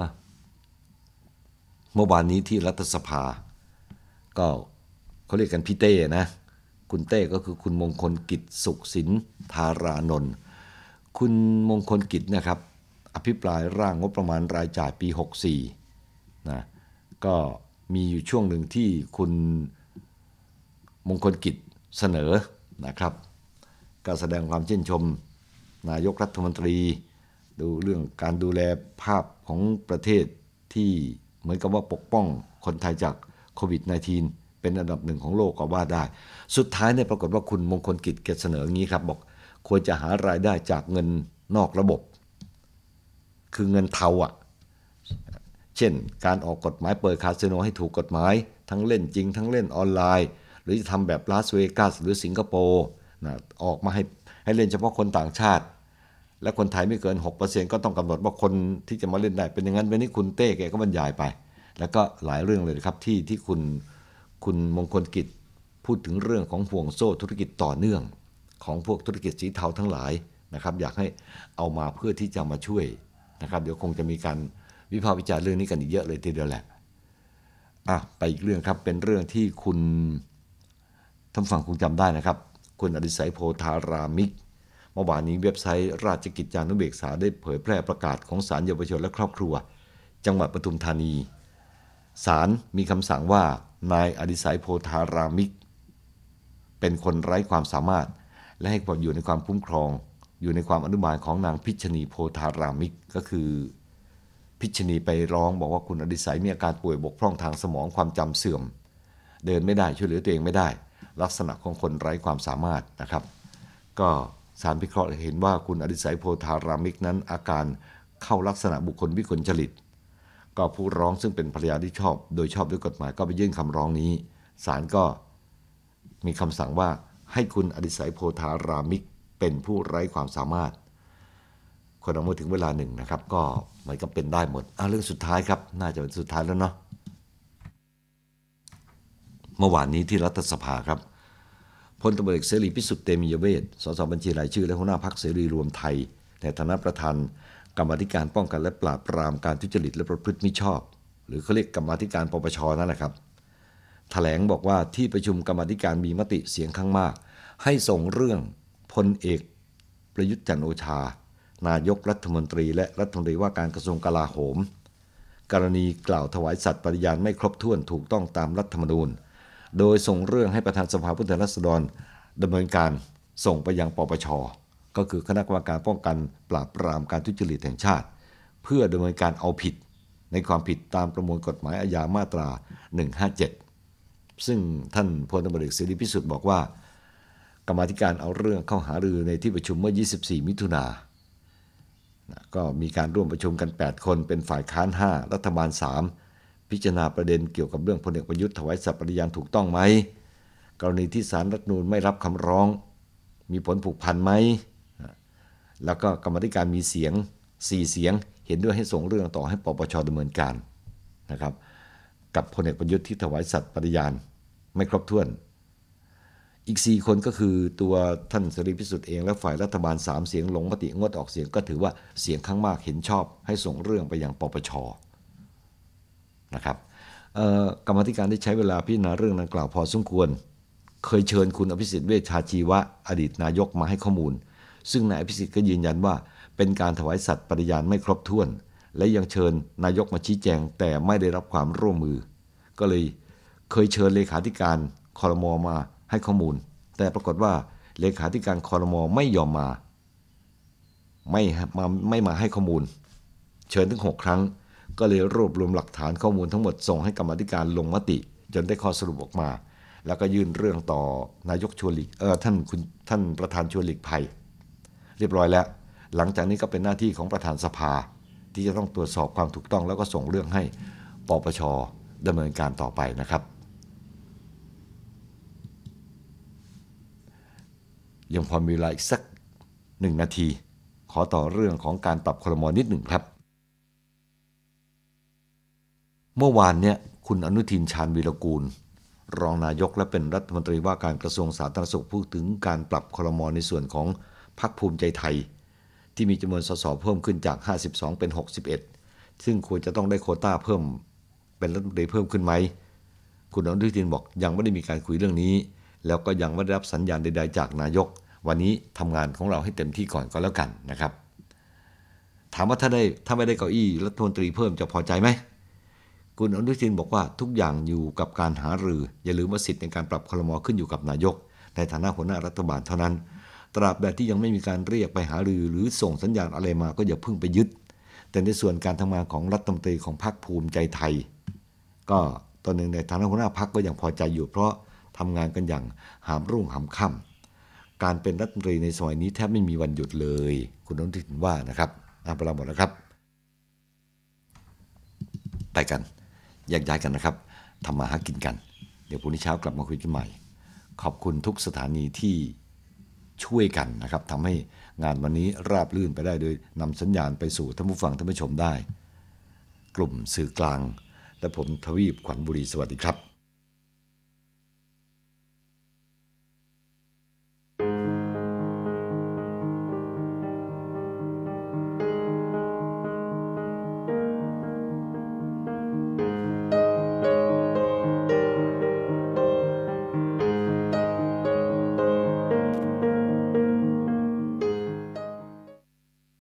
เมื่อวานนี้ที่รัฐสภา ก็เขาเรียกกันพี่เต้นะคุณเต้ก็คือคุณมงคลกิจ สุขสินธารานนท์คุณมงคลกิจนะครับอภิปรายร่างงบประมาณรายจ่ายปี 64นะก็มีอยู่ช่วงหนึ่งที่คุณมงคลกิจเสนอนะครับก็แสดงความชื่นชม นายกรัฐมนตรี ดูเรื่องการดูแลภาพของประเทศที่เหมือนกับว่าปกป้องคนไทยจากโควิด -19 เป็นอันดับหนึ่งของโลกก็ว่าได้ สุดท้ายเนี่ยปรากฏว่าคุณมงคลกิจแกเสนออย่างนี้ครับ บอก ควรจะหารายได้จากเงินนอกระบบ คือเงินเทาอ่ะ เช่นการออกกฎหมายเปิดคาสิโนให้ถูกกฎหมาย ทั้งเล่นจริงทั้งเล่นออนไลน์ หรือจะทำแบบลาสเวกัสหรือสิงคโปร์นะออกมาให้ให้เล่นเฉพาะคนต่างชาติและคนไทยไม่เกิน 6%ก็ต้องกำหนดว่าคนที่จะมาเล่นได้เป็นอย่างนั้นเป็นนี้คุณเต้แกก็บรรยายไป แล้วก็หลายเรื่องเลยครับที่ที่คุณคุณมงคลกิจพูดถึงเรื่องของห่วงโซ่ธุรกิจต่อเนื่อง ของพวกธุรกิจสีเทาทั้งหลายนะครับอยากให้เอามาเพื่อที่จะมาช่วยนะครับ เดี๋ยวคงจะมีการวิพากษ์วิจารณ์เรื่องนี้กันอีกเยอะเลยทีเดียวแหละอ่ะไปอีกเรื่องครับเป็นเรื่องที่คุณท่านฝั่งคงจำได้นะครับ คุณอดิศัยโพธารามิกมื่อวานนี้เว็บไซต์ราชกิจจานุเบกษา ได้เผยแพร่ประกาศของศาลเยาวชนและครอบครัว จังหวัดปทุมธานี ศาลมีคำสั่งว่า นายอดิสัยโพธารามิก เป็นคนไร้ความสามารถ และให้ความอยู่ในความคุ้มครองอยู่ในความอนุบาลของนางพิชณีโพธารามิกก็คือ พิชณีไปร้องบอกว่าคุณอดิสัยมีอาการป่วยบกพร่องทางสมองความจำเสื่อม เดินไม่ได้ช่วยเหลือตัวเองไม่ได้ ลักษณะของคนไร้ความสามารถนะครับ ก็สารพิเคราะห์เห็นว่าคุณอดิศัยโพธารามิกนั้น อาการเข้าลักษณะบุคคลวิกลจริต ก็ผู้ร้องซึ่งเป็นภรรยาที่ชอบโดยชอบด้วยกฎหมาย ก็ไปยื่นคำร้องนี้ศาลก็มีคำสั่งว่าให้คุณอดิศัยโพธารามิกเป็นผู้ไร้ความสามารถ คนเอาเมื่อถึงเวลาหนึ่งนะครับ ก็เหมือนกับเป็นได้หมดอเรื่องสุดท้ายครับน่าจะเป็นสุดท้ายแล้วเนาะเมื่อวานนี้ที่รัฐสภาครับพลตบเอกเสรีพิสุทธิ์เตมียเวศสสบัญชีรายชื่อ และหัวหน้าพักเสรีรวมไทยในฐานะประธานกรรมธิการป้องกันและปราบปรามการทุจริตและประพฤติมิชอบ หรือเขาเรียกกรรมธิการปปชนั่นแหละครับถแถลงบอกว่าที่ประชุมกรรมธิการมีมติเสียงข้างมาก ให้ส่งเรื่องพลเอก ประยุทธ์จันโอชา นายกรัฐมนตรีและรัฐมนตรีว่าการกระทรวงกลาโหม กรณีกล่าวถวายสัตย์ปฏิญาณไม่ครบถ้วนถูกต้องตามรัฐธรรมนูญโดยส่งเรื่องให้ประธานสภาผู้แทนราษฎรดำเนินการส่งไปยังปปชก็คือคณะกรรมการป้องกันปราบปรามการทุจริตแห่งชาติ เพื่อดำเนินการเอาผิดในความผิดตามประมวลกฎหมายอาญามาตรา 157 ซึ่งท่านพลตำรวจเกเสรีพิสุทธิ์บอกว่ากรรมธิการเอาเรื่องเข้าหารือในที่ประชุมเมื่อ 24 มิถุนาก็มีการร่วมประชุมกัน 8 คนเป็นฝ่ายค้าน 5 รัฐบาล3พิจารณาประเด็นเกี่ยวกับเรื่องพลเอกประยุทธ์ถวายสัตย์ปฏิญาณถูกต้องไหม กรณีที่สารรัฐนูนไม่รับคำร้อง มีผลผูกพันไหม แล้วก็กรรมธิการมีเสียง 4เสียงเห็นด้วยให้ส่งเรื่องต่อให้ปปชดำเนินการนะครับกับพลเอกประยุทธ์ที่ถวายสัตย์ปฏิญาณไม่ครบถ้วน อีก 4 คนก็คือตัวท่านสรีพิสุทธิ์เอง และฝ่ายรัฐบาล 3 เสียงลงมติงดออกเสียงก็ถือว่าเสียงข้างมากเห็นชอบ ให้ส่งเรื่องไปยังปปชนะครับกรรมธิการได้ใช้เวลาพิจารณาเรื่องดังกล่าวพอสมควร เคยเชิญคุณอภิสิทธิ์เวชชาชีวะอดีตนายกมาให้ข้อมูล ซึ่งนายอภิสิทธิ์ก็ยืนยันว่าเป็นการถวายสัตย์ปฏิญาณไม่ครบถ้วน และยังเชิญนายกมาชี้แจงแต่ไม่ได้รับความร่วมมือ ก็เลยเคยเชิญเลขาธิการคอรมอมาให้ข้อมูล แต่ปรากฏว่าเลขาธิการคอรมอไม่ยอมมาไม่มาไม่มาให้ข้อมูล เชิญถึง6 ครั้งก็เลยรวบรวมหลักฐานข้อมูลทั้งหมดส่งให้กรรมธิการลงมติ จนได้ข้อสรุปออกมา แล้วก็ยื่นเรื่องต่อนายกชวนหลีกเออท่านคุณท่านประธานชวนหลีกภัย เรียบร้อยแล้ว หลังจากนี้ก็เป็นหน้าที่ของประธานสภาที่จะต้องตรวจสอบความถูกต้องแล้วก็ส่งเรื่องให้ ปปชดำเนินการต่อไปนะครับ ยังพอมีเวลาอีกสักหนึ่งนาที ขอต่อเรื่องของการปรับคลมอนิดหนึ่งครับเมื่อวานเนี่ยคุณอนุทินชาญวีรกูล รองนายกและเป็นรัฐมนตรีว่าการกระทรวงสาธารณสุขพูดถึงการปรับคลมอในส่วนของพรรคภูมิใจไทย ที่มีจำนวนสสเพิ่มขึ้นจาก 52 เป็น 61 ซึ่งควรจะต้องได้โคต้าเพิ่มเป็นรัฐมนตรีเพิ่มขึ้นไหม คุณอนุทินบอกยังไม่ได้มีการคุยเรื่องนี้ แล้วก็ยังไม่ได้รับสัญญาณใด ๆ จากนายก วันนี้ทำงานของเราให้เต็มที่ก่อนก็แล้วกันนะครับ ถามว่าถ้าได้ถ้าไม่ได้เก้าอี้รัฐมนตรีเพิ่มจะพอใจไหมคุณอนุทินบอกว่าทุกอย่างอยู่กับการหารืออย่าลืมว่าสิทธิ์ในการปรับคลมอขึ้นอยู่กับนายกในฐานะหัวหน้ารัฐบาลเท่านั้นตราบใดที่ยังไม่มีการเรียกไปหารือหรือส่งสัญญาณอะไรมาก็อย่าเพิ่งไปยึดแต่ในส่วนการทำงานของรัฐมนตรีของพรรคภูมิใจไทย ก็ตอนหนึ่งในฐานะหัวหน้าพรรคก็ยังพอใจอยู่เพราะทำงานกันอย่างหามรุ่งหามค่ำ การเป็นรัฐมนตรีในสมัยนี้แทบไม่มีวันหยุดเลย คุณอนุทินว่านะครับอาไปเราหมดแล้วครับไปกันยกย้ายกันนะครับทำมาหากินกัน เดี๋ยวพรุ่งนี้เช้ากลับมาคุยกันใหม่ ขอบคุณทุกสถานีที่ช่วยกันนะครับ ทำให้งานวันนี้ราบลื่นไปได้โดยนำสัญญาณไปสู่ท่านผู้ฟังท่านผู้ชมได้ กลุ่มสื่อกลาง และผมทวีปขวัญบุรี สวัสดีครับ